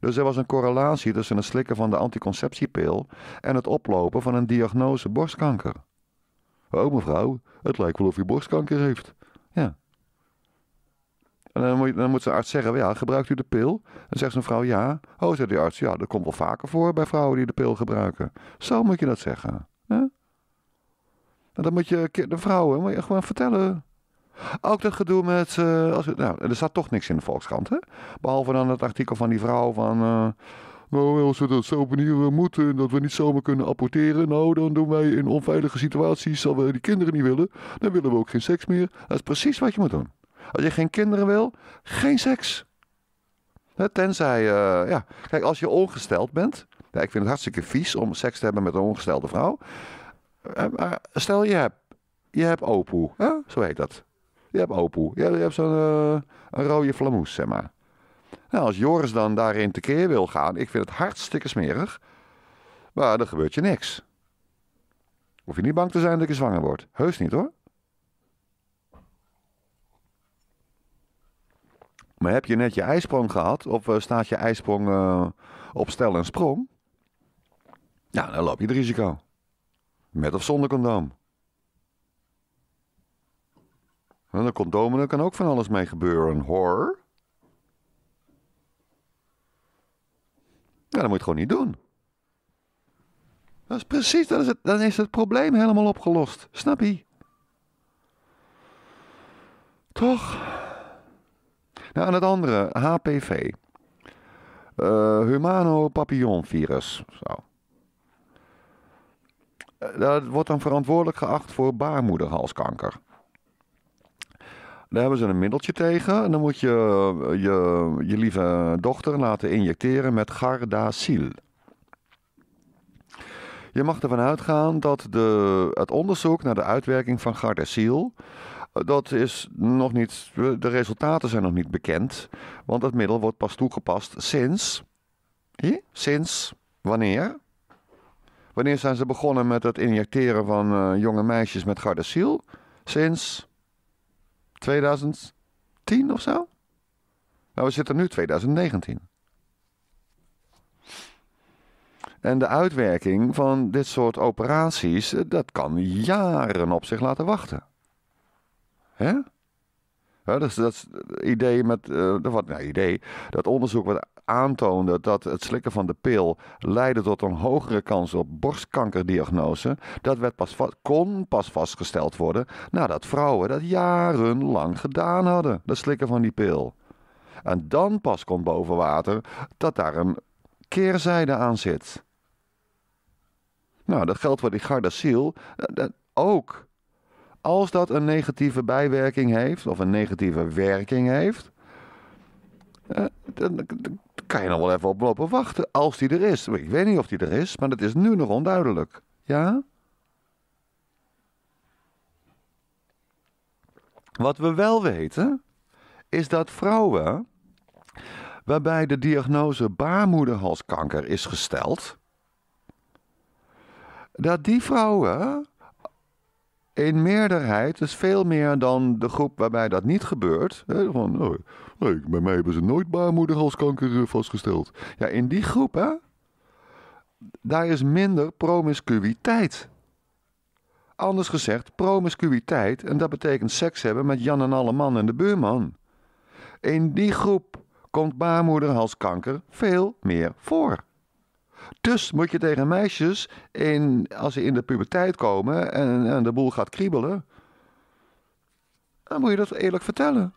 Speaker 1: Dus er was een correlatie tussen het slikken van de anticonceptiepil en het oplopen van een diagnose borstkanker. Oh mevrouw, het lijkt wel of u borstkanker heeft. En dan moet, dan arts zeggen, ja, gebruikt u de pil? Dan zegt zijn vrouw, ja. Oh, zegt de arts, ja, dat komt wel vaker voor bij vrouwen die de pil gebruiken. Zo moet je dat zeggen. Hè? En dan moet je de vrouwen je gewoon vertellen. Ook dat gedoe met. Eh, als, nou, er staat toch niks in de Volkskrant, hè? Behalve dan het artikel van die vrouw van. Uh, nou, als we dat zo op manier eh, moeten, dat we niet zomaar kunnen apporteren, nou, dan doen wij in onveilige situaties, zal we die kinderen niet willen, dan willen we ook geen seks meer. Dat is precies wat je moet doen. Als je geen kinderen wil, geen seks. Tenzij, eh, ja. Kijk, als je ongesteld bent. Ja, ik vind het hartstikke vies om seks te hebben met een ongestelde vrouw. Eh, maar stel je hebt, je hebt opoe, hè? zo heet dat. Je hebt opoe, je, hebt zo'n uh, rode flamoes, zeg maar. Nou, als Joris dan daarin tekeer wil gaan, ik vind het hartstikke smerig. Maar dan gebeurt je niks. Hoef je niet bang te zijn dat je zwanger wordt. Heus niet hoor. Maar heb je net je ijsprong gehad of eh, staat je ijsprong eh, op stel en sprong? Nou, dan loop je het risico. Met of zonder condoom. En een condoom, kan ook van alles mee gebeuren, hoor. Ja, dat moet je gewoon niet doen. Dat is precies, dat is het, dan is het probleem helemaal opgelost. Snap je? Toch? Nou, en het andere, HPV. Uh, eh, humano papillonvirus. Zo. Eh, dat wordt dan verantwoordelijk geacht voor baarmoederhalskanker. Daar hebben ze een middeltje tegen. En dan moet je eh, je, je lieve dochter laten injecteren met Gardasil. Je mag ervan uitgaan dat de, het onderzoek naar de uitwerking van Gardasil dat is nog niet, de resultaten zijn nog niet bekend, want het middel wordt pas toegepast sinds. Sinds wanneer? Wanneer zijn ze begonnen met het injecteren van eh, jonge meisjes met Gardasil? Sinds 2010 of zo? Nou, we zitten nu 2019. En de uitwerking van dit soort operaties, eh, dat kan jaren op zich laten wachten. Hè? Ja, dus dat idee met, uh, wat, nou, idee, dat onderzoek wat aantoonde dat het slikken van de pil leidde tot een hogere kans op borstkankerdiagnose, dat werd pas kon pas vastgesteld worden nadat vrouwen dat jarenlang gedaan hadden, dat slikken van die pil. En dan pas komt boven water dat daar een keerzijde aan zit. Nou, dat geldt voor die Gardasil eh, ook als dat een negatieve bijwerking heeft of een negatieve werking heeft, eh, dan kan je nog wel even op lopen wachten als die er is. Ik weet niet of die er is, maar dat is nu nog onduidelijk. Ja? Wat we wel weten, is dat vrouwen waarbij de diagnose baarmoederhalskanker is gesteld, dat die vrouwen in meerderheid, dus veel meer dan de groep waarbij dat niet gebeurt. Hè, van, oh, oh bij mij hebben ze nooit baarmoederhalskanker eh, vastgesteld. Ja, in die groep, hè, daar is minder promiscuïteit. Anders gezegd, promiscuïteit, en dat betekent seks hebben met Jan en alle man en de buurman. In die groep komt baarmoederhalskanker veel meer voor. Dus moet je tegen meisjes, in, als ze in de puberteit komen en, en de boel gaat kriebelen, dan moet je dat eerlijk vertellen.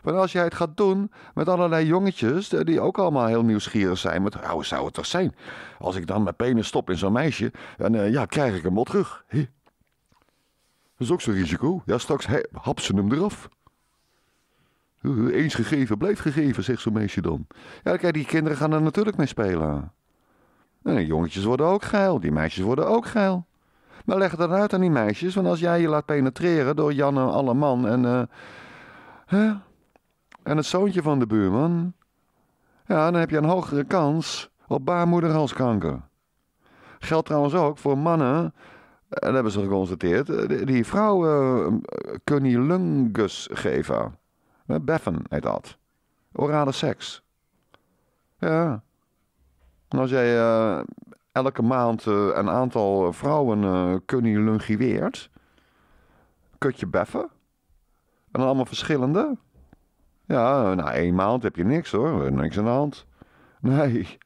Speaker 1: Want als jij het gaat doen met allerlei jongetjes die ook allemaal heel nieuwsgierig zijn. Met, nou, zou het toch zijn? Als ik dan mijn penis stop in zo'n meisje, dan eh, ja, krijg ik hem mot terug. Dat is ook zo'n risico. Ja, straks hapsen ze hem eraf. Eens gegeven, blijft gegeven, zegt zo'n meisje dan. Ja, kijk, die kinderen gaan er natuurlijk mee spelen. En jongetjes worden ook geil, die meisjes worden ook geil. Maar leg dan uit aan die meisjes, want als jij je laat penetreren door Jan en alle man en. Eh, hè? En het zoontje van de buurman. Ja, dan heb je een hogere kans op baarmoederhalskanker. Geldt trouwens ook voor mannen, dat hebben ze geconstateerd, eh, die vrouwen eh, cunnilingus geven. Beffen heet dat. Orale seks. Ja. En als jij eh, elke maand eh, een aantal eh, vrouwen uh, kut kutje beffen. En dan allemaal verschillende. Ja, na nou, één maand heb je niks hoor, niks aan de hand. Nee,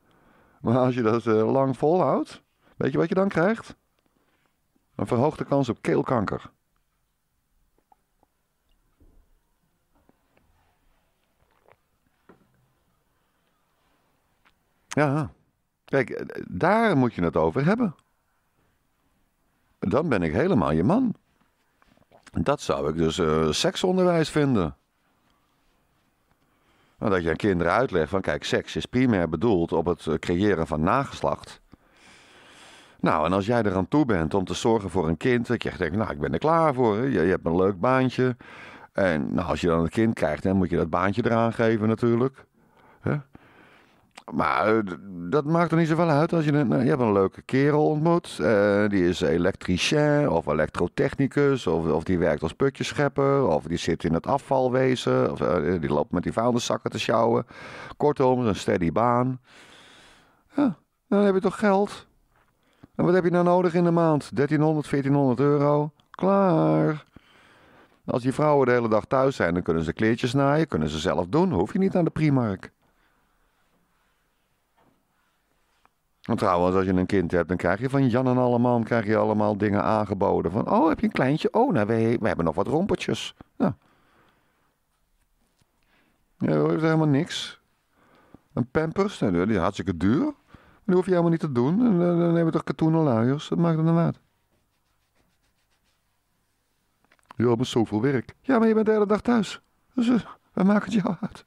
Speaker 1: maar als je dat lang volhoudt, weet je wat je dan krijgt? Een verhoogde kans op keelkanker. Ja. Kijk, eh, daar moet je het over hebben. Dan ben ik helemaal je man. Dat zou ik dus eh, seksonderwijs vinden. Nou, dat je aan kinderen uitlegt van kijk, seks is primair bedoeld op het eh, creëren van nageslacht. Nou, en als jij er aan toe bent om te zorgen voor een kind, dat je denkt, nou, ik ben er klaar voor, je, je, hebt een leuk baantje. En nou, als je dan een kind krijgt, dan moet je dat baantje eraan geven natuurlijk. Maar dat maakt er niet zoveel uit als je een, eh, je hebt een leuke kerel ontmoet. Eh, die is elektricien of elektrotechnicus. Of, of die werkt als putjeschepper. Of die zit in het afvalwezen. Of eh, die loopt met die vuilniszakken te sjouwen. Kortom, een steady baan. Ja, dan heb je toch geld. En wat heb je nou nodig in de maand? 1300, 1400 euro. Klaar. Als die vrouwen de hele dag thuis zijn, dan kunnen ze kleertjes naaien. Kunnen ze zelf doen. Hoef je niet aan de primark. want trouwens, als je een kind hebt, dan krijg je van Jan en allemaal, krijg je allemaal dingen aangeboden. Van, oh, heb je een kleintje? Oh, nou, we, we hebben nog wat rompertjes. Nou. Ja, dat heeft helemaal niks. Een pampers, nou, die is hartstikke duur. die hoef je helemaal niet te doen. En, dan hebben we toch katoenen Dat maakt het dan uit. Ja, maar zoveel werk. Ja, maar je bent de hele dag thuis. Dus, eh, we maken het jou uit.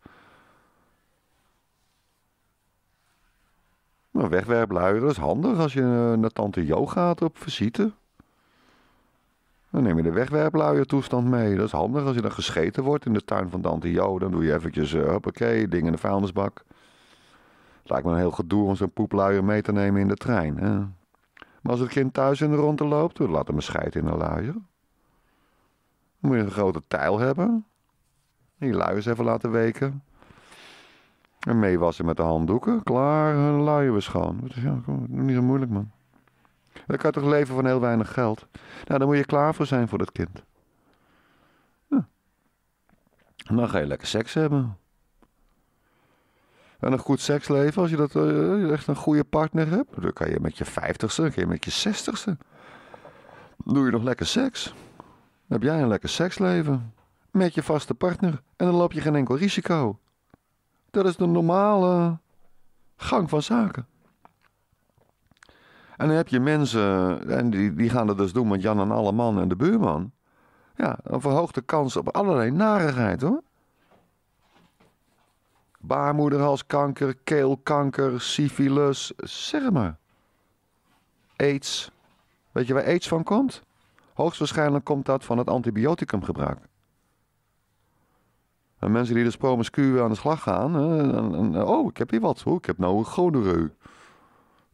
Speaker 1: Een nou, wegwerpluier, dat is handig als je eh, naar Tante Jo gaat op visite. Dan neem je de wegwerpluier toestand mee. Dat is handig als je dan gescheten wordt in de tuin van Tante Jo. Dan doe je eventjes, uh, hoppakee, ding in de vuilnisbak. Lijkt me een heel gedoe om zo'n poepluier mee te nemen in de trein. Hè? Maar als het kind thuis in de ronde loopt, laat hem een scheid in een luier. Dan moet je een grote tijl hebben. Die luiers even laten weken. En meewassen met de handdoeken. Klaar, en laaien we schoon. Dat is, niet zo moeilijk, man. Dan kan toch leven van heel weinig geld. Nou, dan moet je klaar voor zijn voor dat kind. En dan ga je lekker seks hebben. En een goed seksleven, als je dat eh, echt een goede partner hebt. Dan kan je met je vijftigste, dan kan je met je zestigste. Doe je nog lekker seks. heb jij een lekker seksleven. Met je vaste partner. En dan loop je geen enkel risico. Dat is de normale gang van zaken. En dan heb je mensen, en die, die gaan dat dus doen met Jan en Alleman en de buurman. Ja, dan verhoogt de kans op allerlei narigheid hoor. Baarmoederhalskanker, keelkanker, syfilis, zeg maar. AIDS. Weet je waar AIDS van komt? Hoogstwaarschijnlijk komt dat van het antibioticumgebruik. En mensen die dus promiscu aan de slag gaan. oh, ik heb hier wat. Oh, ik heb nou een gonoreu.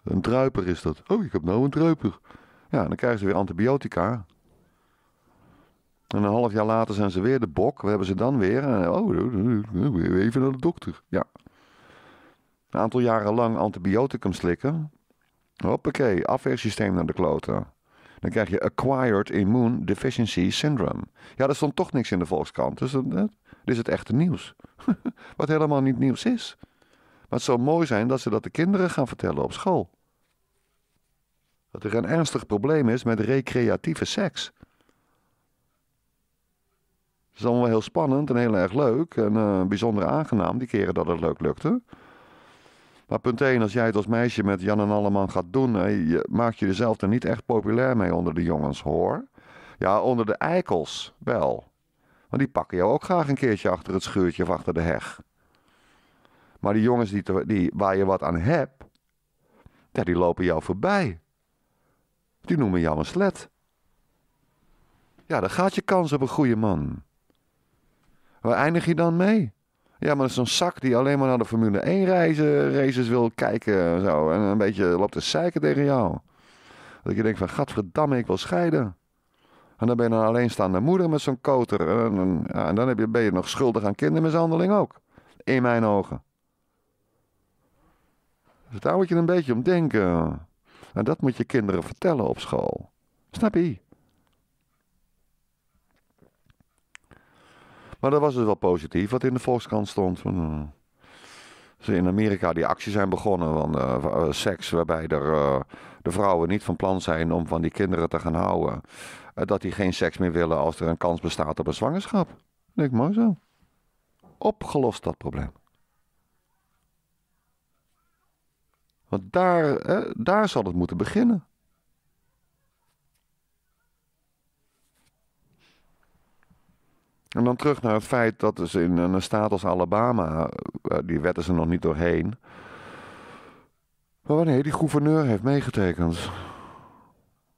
Speaker 1: Een druiper is dat. Oh, ik heb nou een druiper. Ja, dan krijgen ze weer antibiotica. En een half jaar later zijn ze weer de bok. We hebben ze dan weer. Eh, oh, eh, eh, even naar de dokter. Ja. Een aantal jaren lang antibioticum slikken. Hoppakee, afweersysteem naar de kloten. Dan krijg je Acquired Immune Deficiency Syndrome. Ja, er stond toch niks in de Volkskrant. Dus dat, is het echte nieuws. Wat helemaal niet nieuws is. Maar het zou mooi zijn dat ze dat de kinderen gaan vertellen op school. Dat er een ernstig probleem is met recreatieve seks. Het is allemaal heel spannend en heel erg leuk en eh, bijzonder aangenaam die keren dat het leuk lukte. Maar punt 1, als jij het als meisje met Jan en Alleman gaat doen, maak je jezelf er niet echt populair mee onder de jongens, hoor. Ja, onder de eikels wel. Want die pakken jou ook graag een keertje achter het schuurtje of achter de heg. Maar die jongens die, die waar je wat aan hebt, die lopen jou voorbij. Die noemen jou een slet. Ja, dan gaat je kans op een goede man. Waar eindig je dan mee? Ja, maar dat is zo'n zak die alleen maar naar de Formule 1 reizen, races wil kijken en zo. En een beetje loopt te zeiken tegen jou. Dat je denkt van, gadverdamme, ik wil scheiden. En dan ben je een alleenstaande moeder met zo'n koter. En, ja, en dan heb je, ben je nog schuldig aan kindermishandeling ook. In mijn ogen. Dus daar moet je een beetje om denken. En dat moet je kinderen vertellen op school. Snap je? Maar dat was dus wel positief wat in de Volkskrant stond. Eh, ze in Amerika die actie zijn begonnen van eh, eh, seks waarbij er, de vrouwen niet van plan zijn om van die kinderen te gaan houden. dat die geen seks meer willen als er een kans bestaat op een zwangerschap. Denk maar zo. Opgelost dat probleem. Want daar, daar zal het moeten beginnen. En dan terug naar het feit dat dus in een staat als Alabama, eh, eh, die wetten ze nog niet doorheen. Maar wanneer die gouverneur heeft meegetekend.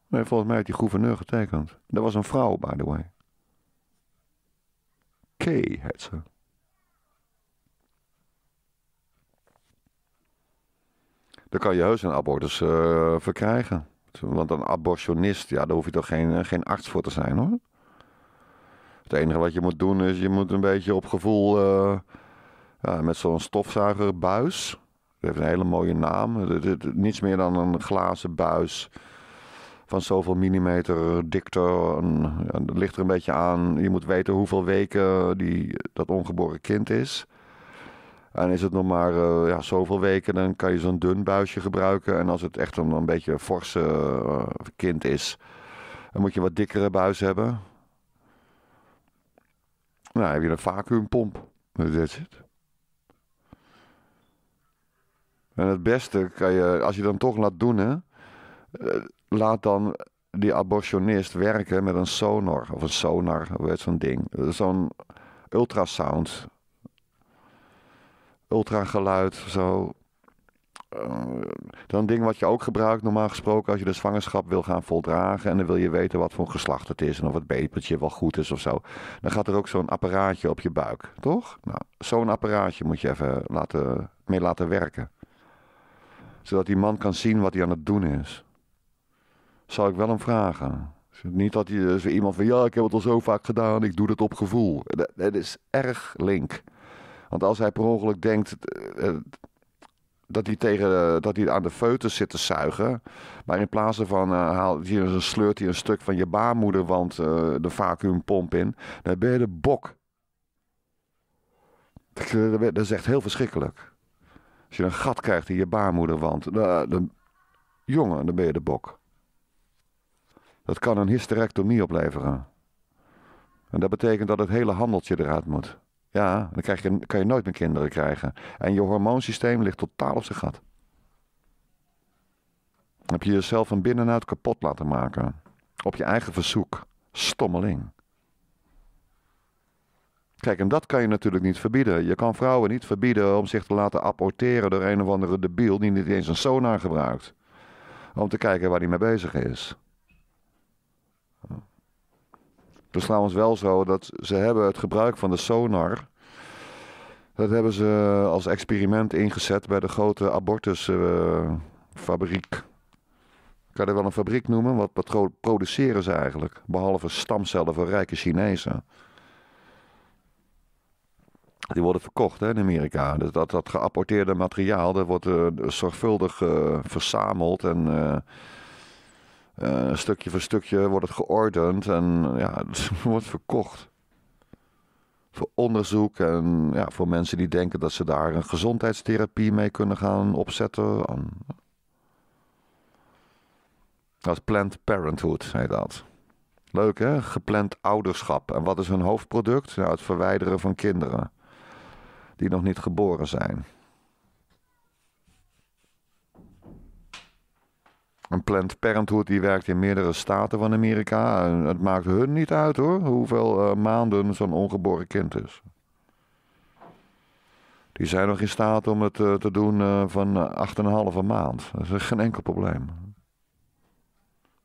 Speaker 1: Nee, volgens mij heeft die gouverneur getekend. Dat was een vrouw, by the way. K. heet ze. Dan kan je heus een abortus eh, verkrijgen. Want een abortionist, ja, daar hoef je toch geen, geen arts voor te zijn hoor. Het enige wat je moet doen is je moet een beetje op gevoel eh, ja, met zo'n stofzuigerbuis. Het heeft een hele mooie naam. Niets meer dan een glazen buis van zoveel millimeter dikte. En, dat ligt er een beetje aan. Je moet weten hoeveel weken die, dat ongeboren kind is. En is het nog maar eh, ja, zoveel weken, dan kan je zo'n dun buisje gebruiken. En als het echt een, een beetje forse eh, kind is, dan moet je wat dikkere buis hebben. Nou, heb je een vacuümpomp. That's it. En het beste kan je, als je dan toch laat doen, hè, eh, laat dan die abortionist werken met een sonar. Of een sonar, heet zo'n ding. Zo'n ultrasound. Ultrageluid, zo. Eh, dan een ding wat je ook gebruikt normaal gesproken als je de zwangerschap wil gaan voldragen. En dan wil je weten wat voor geslacht het is en of het bepertje wel goed is of zo. Dan gaat er ook zo'n apparaatje op je buik, toch? Nou, zo'n apparaatje moet je even laten, mee laten werken. Zodat die man kan zien wat hij aan het doen is. Zou ik wel hem vragen. Niet dat je eh, zo iemand van ja, ik heb het al zo vaak gedaan, ik doe het op gevoel. dat is erg link. Want als hij per ongeluk denkt, eh, dat hij, tegen, eh, dat hij aan de foetus zit te zuigen. Maar in plaats van uh, eh, hier een sleurt hij een stuk van je baarmoederwand eh, de vacuumpomp in. Dan ben je de bok. Dat is echt heel verschrikkelijk. Als je een gat krijgt in je baarmoederwand. de jongen, dan ben je de bok. Dat kan een hysterectomie opleveren. En dat betekent dat het hele handeltje eruit moet. Ja, dan krijg je, kan je nooit meer kinderen krijgen. En je hormoonsysteem ligt totaal op zijn gat. heb je jezelf van binnenuit kapot laten maken. Op je eigen verzoek. Stommeling. Kijk, en dat kan je natuurlijk niet verbieden. Je kan vrouwen niet verbieden om zich te laten aborteren door een of andere debiel die niet eens een sonar gebruikt. Om te kijken waar hij mee bezig is. Het is trouwens wel zo dat ze hebben het gebruik van de sonar... Dat hebben ze als experiment ingezet bij de grote abortusfabriek. ik kan er wel een fabriek noemen, wat produceren ze eigenlijk? Behalve stamcellen voor rijke Chinezen. Die worden verkocht hè, in Amerika. Dus dat, dat geapporteerde materiaal dat wordt eh, zorgvuldig eh, verzameld en eh, uh, stukje voor stukje wordt het geordend en ja, het wordt verkocht. Voor onderzoek en ja, voor mensen die denken dat ze daar een gezondheidstherapie mee kunnen gaan opzetten. Dat Planned Parenthood heet dat. Leuk hè? Gepland ouderschap. En wat is hun hoofdproduct? Nou, het verwijderen van kinderen die nog niet geboren zijn. Een Planned Parenthood die werkt in meerdere staten van Amerika. het maakt hun niet uit hoor, hoeveel eh, maanden zo'n ongeboren kind is. Die zijn nog in staat om het eh, te doen uh, van 8,5 maand. Dat is geen enkel probleem.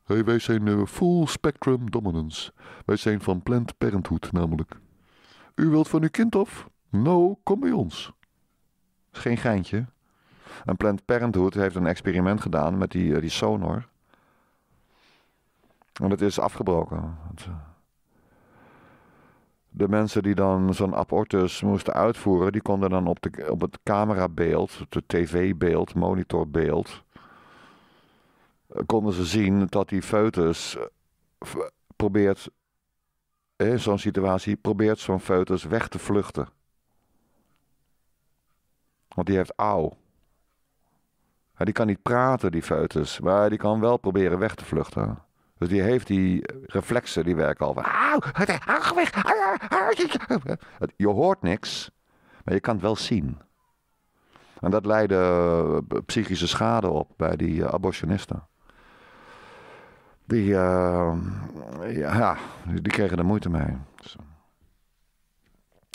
Speaker 1: Hey, wij zijn full spectrum dominance. Wij zijn van Planned Parenthood namelijk. U wilt van uw kind af? Nou, kom bij ons. Is geen geintje. En Planned Parenthood heeft een experiment gedaan met die, eh, die sonor. En dat is afgebroken. Eh, de mensen die dan zo'n abortus moesten uitvoeren, die konden dan op, de, op het camerabeeld, het tv-beeld, monitorbeeld, eh, konden ze zien dat die foetus probeert, in zo'n situatie, probeert zo'n foetus weg te vluchten. Want die heeft auw. Maar die kan niet praten, die foetus. Maar die kan wel proberen weg te vluchten. Dus die heeft die reflexen, die werken al van... Je hoort niks, maar je kan het wel zien. En dat leidde eh, psychische schade op bij die eh, abortionisten. Die, eh, ja, die kregen er moeite mee.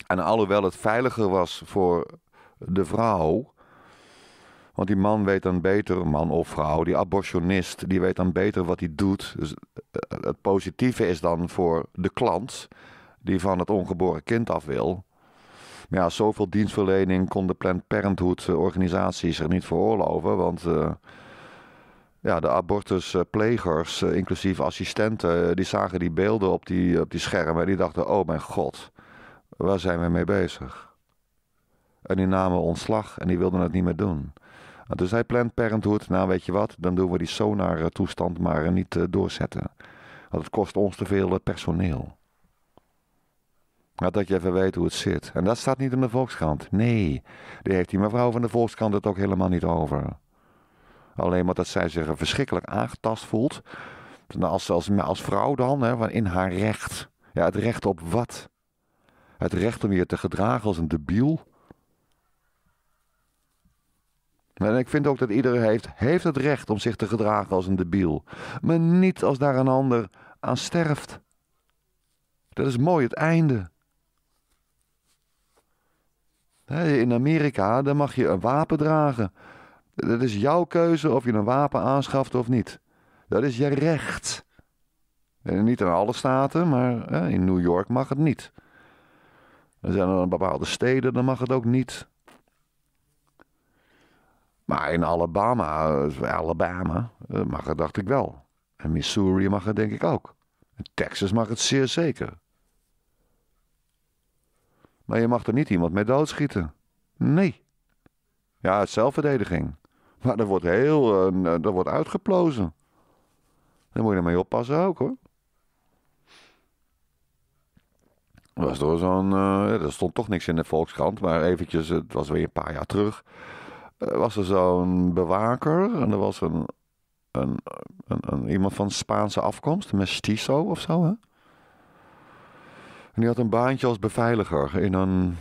Speaker 1: En alhoewel het veiliger was voor de vrouw want die man weet dan beter, man of vrouw, die abortionist, die weet dan beter wat hij doet. Dus eh, het positieve is dan voor de klant die van het ongeboren kind af wil. Maar ja, zoveel dienstverlening kon de Planned Parenthood eh, organisatie zich niet veroorloven. Want eh, ja, de abortusplegers, inclusief assistenten, die zagen die beelden op die, op die schermen. En die dachten, oh mijn god, waar zijn we mee bezig? En die namen ontslag en die wilden het niet meer doen. Nou, dus hij plant Parenthood, nou weet je wat, dan doen we die sonar toestand maar eh, niet eh, doorzetten. Want het kost ons te veel eh, personeel. Nou, dat je even weet hoe het zit. En dat staat niet in de Volkskrant. Nee, die heeft die mevrouw van de Volkskrant het ook helemaal niet over. Alleen maar dat zij zich verschrikkelijk aangetast voelt. Nou, als, als, als vrouw dan, hè, in haar recht. Ja, het recht op wat? Het recht om je te gedragen als een debiel? En ik vind ook dat iedereen heeft, heeft het recht om zich te gedragen als een debiel. Maar niet als daar een ander aan sterft. Dat is mooi het einde. In Amerika, dan mag je een wapen dragen. Dat is jouw keuze of je een wapen aanschaft of niet. Dat is je recht. niet in alle staten, maar in New York mag het niet. Er zijn er bepaalde steden, dan mag het ook niet. Maar in Alabama, eh, Alabama eh, mag het dacht ik wel. En Missouri mag het denk ik ook. En Texas mag het zeer zeker. Maar je mag er niet iemand mee doodschieten. Nee. Ja, het zelfverdediging. Maar dat wordt heel, uh, eh, dat wordt uitgeplozen. Daar moet je ermee oppassen ook hoor. Dat was door zo'n, er stond toch niks in de Volkskrant, maar eventjes, het was weer een paar jaar terug. Eh, was er zo'n bewaker en er was een, een, een, iemand van Spaanse afkomst, een mestizo of zo. Hè? En die had een baantje als beveiliger in een,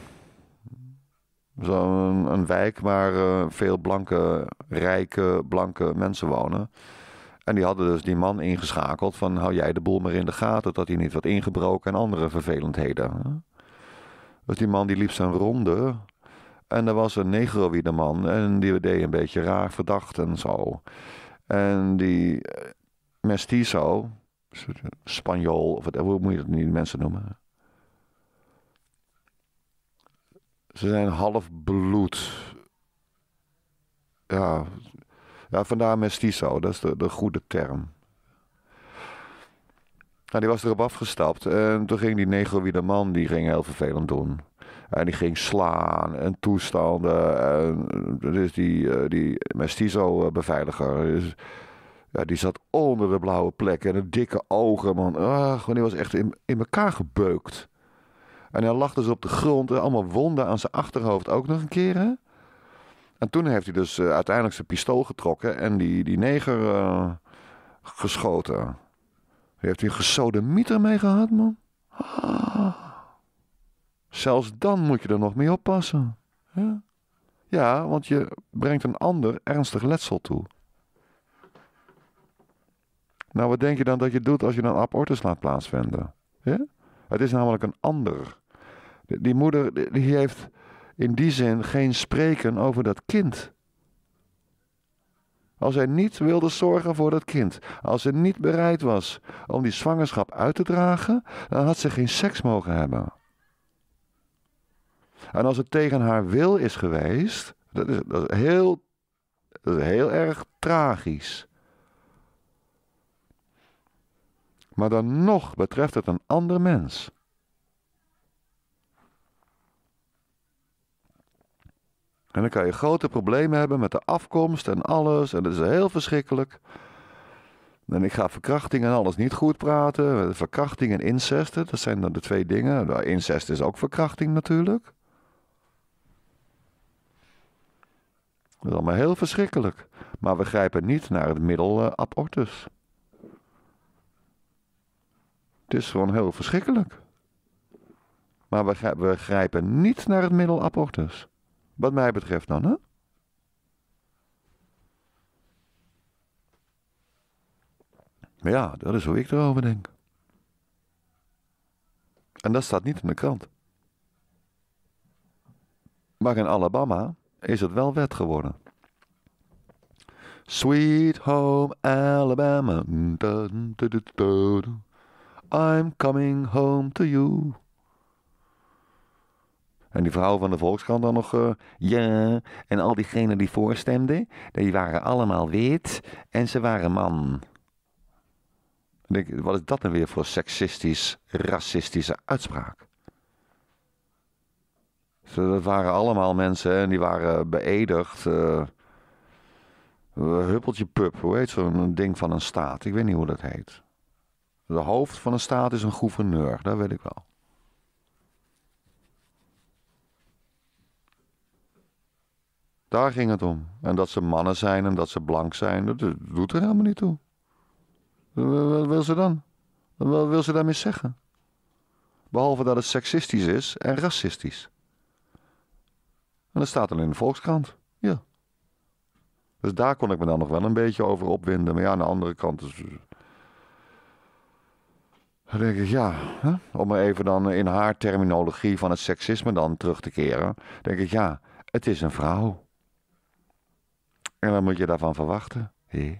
Speaker 1: zo'n een wijk waar eh, veel blanke, rijke, blanke mensen wonen. En die hadden dus die man ingeschakeld van hou jij de boel maar in de gaten dat hij niet wat ingebroken en andere vervelendheden. Dus die man die liep zijn ronde en er was een negro wie de man. En die deed een beetje raar verdacht en zo. En die eh, mestizo, Spanjool, of wat, hoe moet je dat niet mensen noemen? Ze zijn half bloed. Ja, ja vandaar mestizo, dat is de, de goede term. Nou, die was erop afgestapt en toen ging die negro wie de man, die ging heel vervelend doen. En die ging slaan en toestanden. En is die, eh, die Mestizo-beveiliger. ja, die zat onder de blauwe plek en een dikke ogen, man. Ah, die was echt in, in elkaar gebeukt. En hij lag dus op de grond, en allemaal wonden aan zijn achterhoofd ook nog een keer. En toen heeft hij dus eh, uiteindelijk zijn pistool getrokken en die, die neger eh, geschoten. heeft hij een gesodemieter mee gehad, man. Ah. Zelfs dan moet je er nog mee oppassen. Ja, ja want je brengt een ander ernstig letsel toe. Nou, wat denk je dan dat je doet als je een abortus laat plaatsvinden? Ja? Het is namelijk een ander. Die, moeder die heeft in die zin geen spreken over dat kind. Als hij niet wilde zorgen voor dat kind, als hij niet bereid was om die zwangerschap uit te dragen, dan had ze geen seks mogen hebben. En als het tegen haar wil is geweest, dat is, dat heel, dat is heel erg tragisch. Maar dan nog betreft het een ander mens. En dan kan je grote problemen hebben met de afkomst en alles. En dat is heel verschrikkelijk. En ik ga verkrachting en alles niet goed praten. Verkrachting en incest, dat zijn dan de twee dingen. Nou, incest is ook verkrachting natuurlijk. Dat is allemaal heel verschrikkelijk. Maar we grijpen niet naar het middel eh, abortus. Het is gewoon heel verschrikkelijk. Maar we, grijpen niet naar het middel abortus. Wat mij betreft dan, hè? Maar ja, dat is hoe ik erover denk. En dat staat niet in de krant. Maar in Alabama is het wel wet geworden. Sweet Home Alabama. I'm coming home to you. En die vrouw van de Volkskrant dan nog, eh, ja. En al diegenen die voorstemden, die waren allemaal wit en ze waren man. wat is dat dan nou weer voor seksistisch, racistische uitspraak? dat waren allemaal mensen en die waren beëdigd. Eh, huppeltje pup, hoe heet zo'n ding van een staat? Ik weet niet hoe dat heet. De hoofd van een staat is een gouverneur, dat weet ik wel. Daar ging het om. En dat ze mannen zijn en dat ze blank zijn, dat doet er helemaal niet toe. Wat wil ze dan? Wat wil ze daarmee zeggen? Behalve dat het seksistisch is en racistisch. En dat staat dan in de Volkskrant. Ja. Dus daar kon ik me dan nog wel een beetje over opwinden. Maar ja, aan de andere kant Dus... Dan denk ik, ja, hè? om maar even dan in haar terminologie van het seksisme dan terug te keren. Denk ik, ja, het is een vrouw. En wat moet je daarvan verwachten? Hé.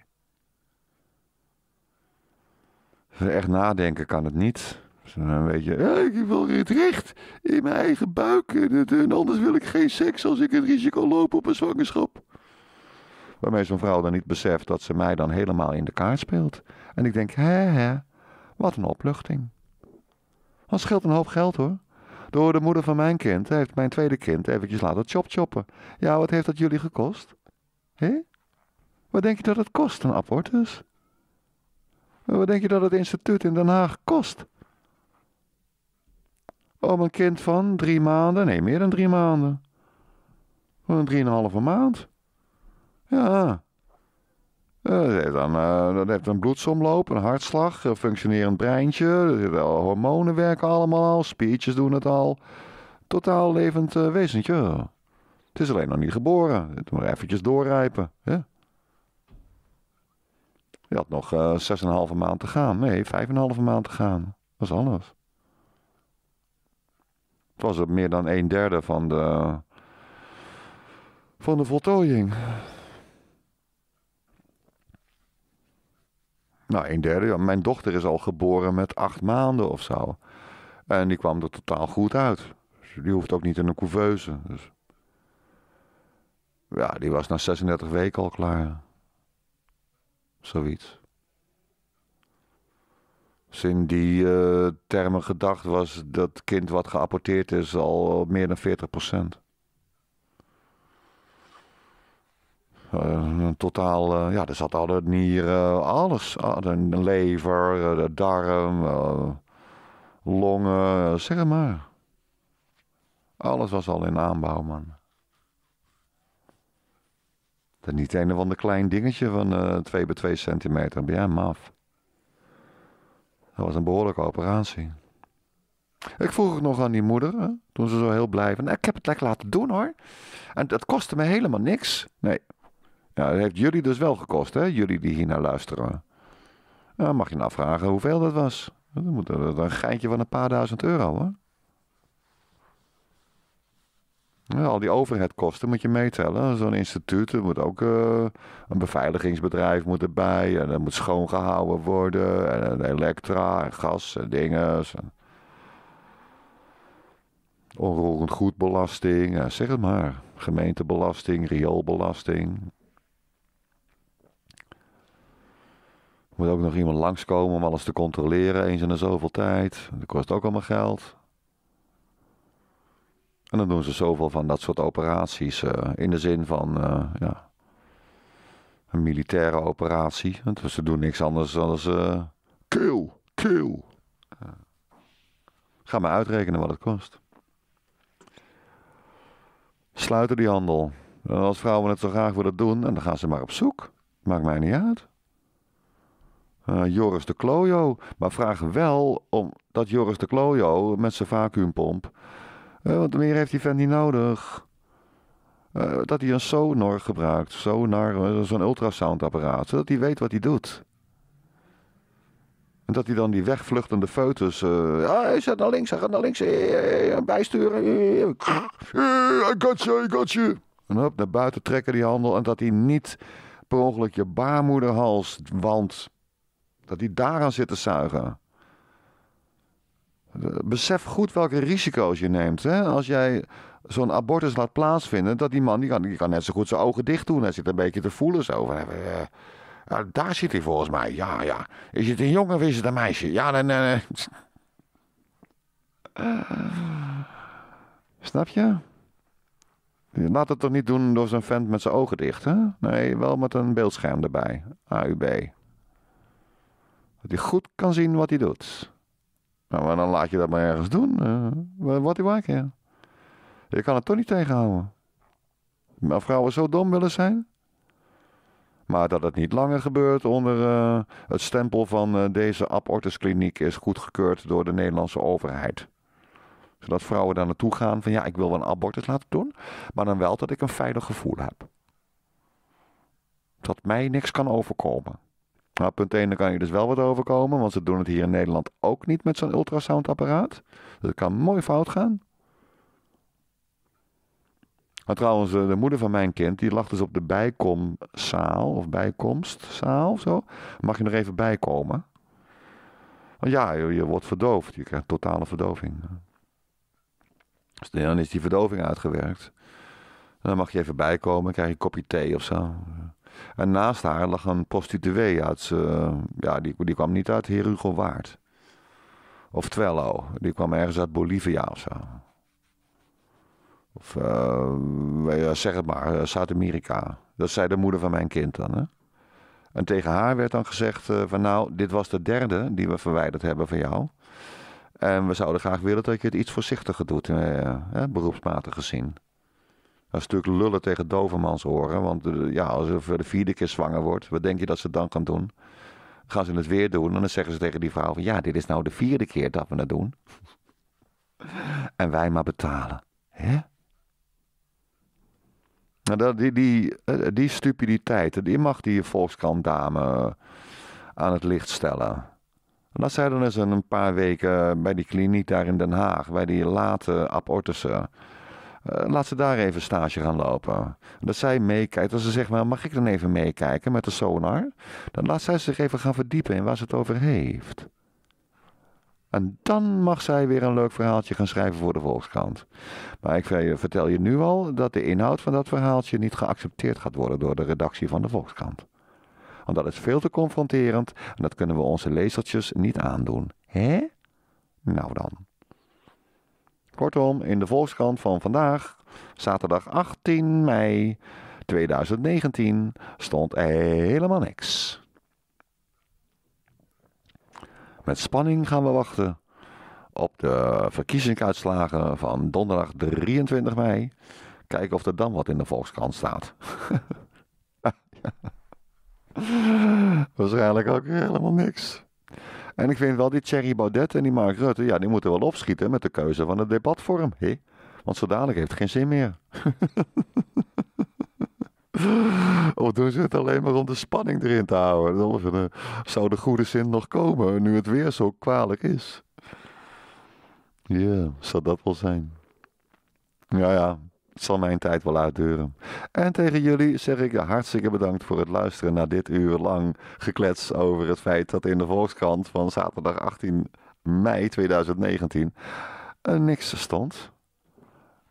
Speaker 1: Echt nadenken kan het niet. Dus dan eh, weet je, ik wil het recht in mijn eigen buik. En, anders wil ik geen seks als ik het risico loop op een zwangerschap. Waarmee zo'n vrouw dan niet beseft dat ze mij dan helemaal in de kaart speelt. En ik denk, hè hè, wat een opluchting. Dat scheelt een hoop geld hoor. Door de moeder van mijn kind heeft mijn tweede kind eventjes laten chop-choppen. Ja, wat heeft dat jullie gekost? Hé? Wat denk je dat het kost, een abortus? Wat denk je dat het instituut in Den Haag kost? Om een kind van drie maanden, nee, meer dan drie maanden. Een drieënhalve maand. Ja. Eh, dan, uh, dat heeft een bloedsomloop, een hartslag, een functionerend breintje. hormonen werken allemaal al, doen het al. Totaal levend eh, wezentje. Het is alleen nog niet geboren. Het moet eventjes doorrijpen. Hè? Je had nog 6,5 maand te gaan. Nee, 5,5 maand te gaan. Dat is alles was het meer dan een derde van de, van de voltooiing. Nou, een derde. mijn dochter is al geboren met acht maanden of zo. En die kwam er totaal goed uit. Dus die hoeft ook niet in een couveuse. Dus. Ja, die was na 36 weken al klaar. Zoiets. Dus die eh, termen gedacht was dat kind wat geapporteerd is al meer dan 40 procent. Eh, totaal, eh, ja, er zat al ah, de nieren, alles. de lever, darm, longen, zeg maar. Alles was al in aanbouw, man. Dat is niet een of ander klein dingetje van 2 bij 2 centimeter. Ben jij dat was een behoorlijke operatie. Ik vroeg het nog aan die moeder, toen ze zo heel blij van, ik heb het lekker laten doen hoor. En dat kostte me helemaal niks. Nee, ja, dat heeft jullie dus wel gekost, hè? Jullie die hier naar luisteren. Nou, mag je nou vragen hoeveel dat was? Dat moet een geintje van een paar duizend euro, hoor al die overheadkosten moet je meetellen. Zo'n instituut, er moet ook eh, een beveiligingsbedrijf moet erbij. En dat moet schoongehouden worden. En, en elektra en gas en dingen. Onroerend goedbelasting. Ja, zeg het maar. Gemeentebelasting, rioolbelasting. Er moet ook nog iemand langskomen om alles te controleren eens in de zoveel tijd. Dat kost ook allemaal geld. En dan doen ze zoveel van dat soort operaties. Eh, in de zin van eh, ja, een militaire operatie. Dus ze doen niks anders dan uh, kill, kill. ga maar uitrekenen wat het kost. Sluiten die handel. En als vrouwen het zo graag willen doen, en dan gaan ze maar op zoek. Maakt mij niet uit. Joris de Klojo. Maar vraag wel om dat Joris de Klojo met zijn vacuumpomp. Eh, wat meer heeft die vent niet nodig? Uh, dat hij een sonar gebruikt. Sonar, eh, zo'n ultrasoundapparaat. Zodat hij weet wat hij doet. En dat hij dan die wegvluchtende foetus. Uh, ah, hij gaat naar links, hij gaat naar links. bijsturen. I got you, I got you. En hop, naar buiten trekken die handel. En dat hij niet per ongeluk je baarmoederhals want Dat hij daaraan zit te zuigen besef goed welke risico's je neemt. Hè? Als jij zo'n abortus laat plaatsvinden, dat die man, die kan, die kan net zo goed zijn ogen dicht doen. Hij zit een beetje te voelen zo. Eh, eh, eh, daar zit hij volgens mij. Ja, ja. Is het een jongen of is het een meisje? Ja, dan... snap je? laat het toch niet doen door zo'n vent met zijn ogen dicht, hè? Nee, wel met een beeldscherm erbij. AUB. Dat hij goed kan zien wat hij doet. Nou, maar dan laat je dat maar ergens doen. Eh. wat die waar, ja. Je kan het toch niet tegenhouden. Maar vrouwen zo dom willen zijn. Maar dat het niet langer gebeurt onder eh, het stempel van eh, deze abortuskliniek is goedgekeurd door de Nederlandse overheid. Zodat vrouwen daar naartoe gaan van ja, ik wil wel een abortus laten doen, maar dan wel dat ik een veilig gevoel heb. Dat mij niks kan overkomen. Maar nou, punt 1, dan kan je dus wel wat overkomen, want ze doen het hier in Nederland ook niet met zo'n ultrasoundapparaat. Dat kan mooi fout gaan. Maar trouwens, eh, de moeder van mijn kind, die lag dus op de bijkomzaal, of bijkomstzaal of zo. Mag je nog even bijkomen? Want ja, je, wordt verdoofd, je krijgt totale verdoving. Dus dan is die verdoving uitgewerkt. dan mag je even bijkomen, krijg je een kopje thee of zo. En naast haar lag een prostituee uit, eh, ja, die, die kwam niet uit Herugo Waard. Of Twello, die kwam ergens uit Bolivia of zo. Of eh, eh, zeg het maar, Zuid-Amerika. Dat zei de moeder van mijn kind dan. Hè? En tegen haar werd dan gezegd van nou, dit was de derde die we verwijderd hebben van jou. En we zouden graag willen dat je het iets voorzichtiger doet, beroepsmatig gezien is stuk lullen tegen dovermans horen. Want eh, ja, als ze de vierde keer zwanger wordt, wat denk je dat ze dan kan doen? Gaan ze het weer doen en dan zeggen ze tegen die vrouw van ja, dit is nou de vierde keer dat we het doen. en wij maar betalen. Hè? Nou, die, die, eh, die stupiditeit, die mag die Volkskrant eh, aan het licht stellen. En Dat zij dan eens een paar weken bij die kliniek daar in Den Haag, bij die late abortussen eh, laat ze daar even stage gaan lopen. Dat zij meekijkt. Als ze zegt, maar mag ik dan even meekijken met de sonar? Dan laat zij zich even gaan verdiepen in waar ze het over heeft. En dan mag zij weer een leuk verhaaltje gaan schrijven voor de Volkskrant. Maar ik vertel je nu al dat de inhoud van dat verhaaltje niet geaccepteerd gaat worden door de redactie van de Volkskrant. Want dat is veel te confronterend en dat kunnen we onze lezertjes niet aandoen. Hè? Nou dan. Kortom, in de Volkskrant van vandaag, zaterdag 18 mei 2019, stond helemaal niks. Met spanning gaan we wachten op de verkiezingsuitslagen van donderdag 23 mei. Kijken of er dan wat in de Volkskrant staat. Waarschijnlijk ook helemaal niks. En ik vind wel die Thierry Baudet en die Mark Rutte, ja, die moeten wel opschieten met de keuze van het debatvorm. Hé? Want zo dadelijk heeft het geen zin meer. Of doen ze het alleen maar om de spanning erin te houden? Eh, zou de goede zin nog komen nu het weer zo kwalijk is? Ja, zou dat wel zijn. Ja, ja zal mijn tijd wel uitduren. En tegen jullie zeg ik hartstikke bedankt voor het luisteren naar dit uur lang geklets over het feit dat in de Volkskrant van zaterdag 18 mei 2019 eh, niks stond.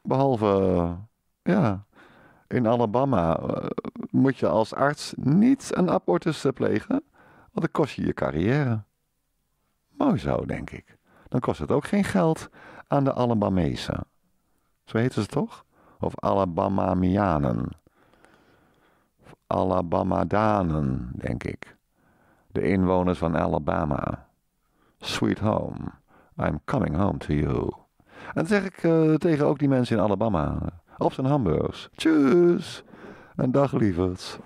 Speaker 1: Behalve, eh, ja, in Alabama eh, moet je als arts niet een abortus plegen, want dan kost je je carrière. Mooi zo, denk ik. Dan kost het ook geen geld aan de Alabamezen. Zo heten ze toch? of Alabamianen. Of Alabamadanen, denk ik. De inwoners van Alabama. Sweet home. I'm coming home to you. En dat zeg ik eh, tegen ook die mensen in Alabama. of zijn hamburgers. Tjus. En dag lieverds.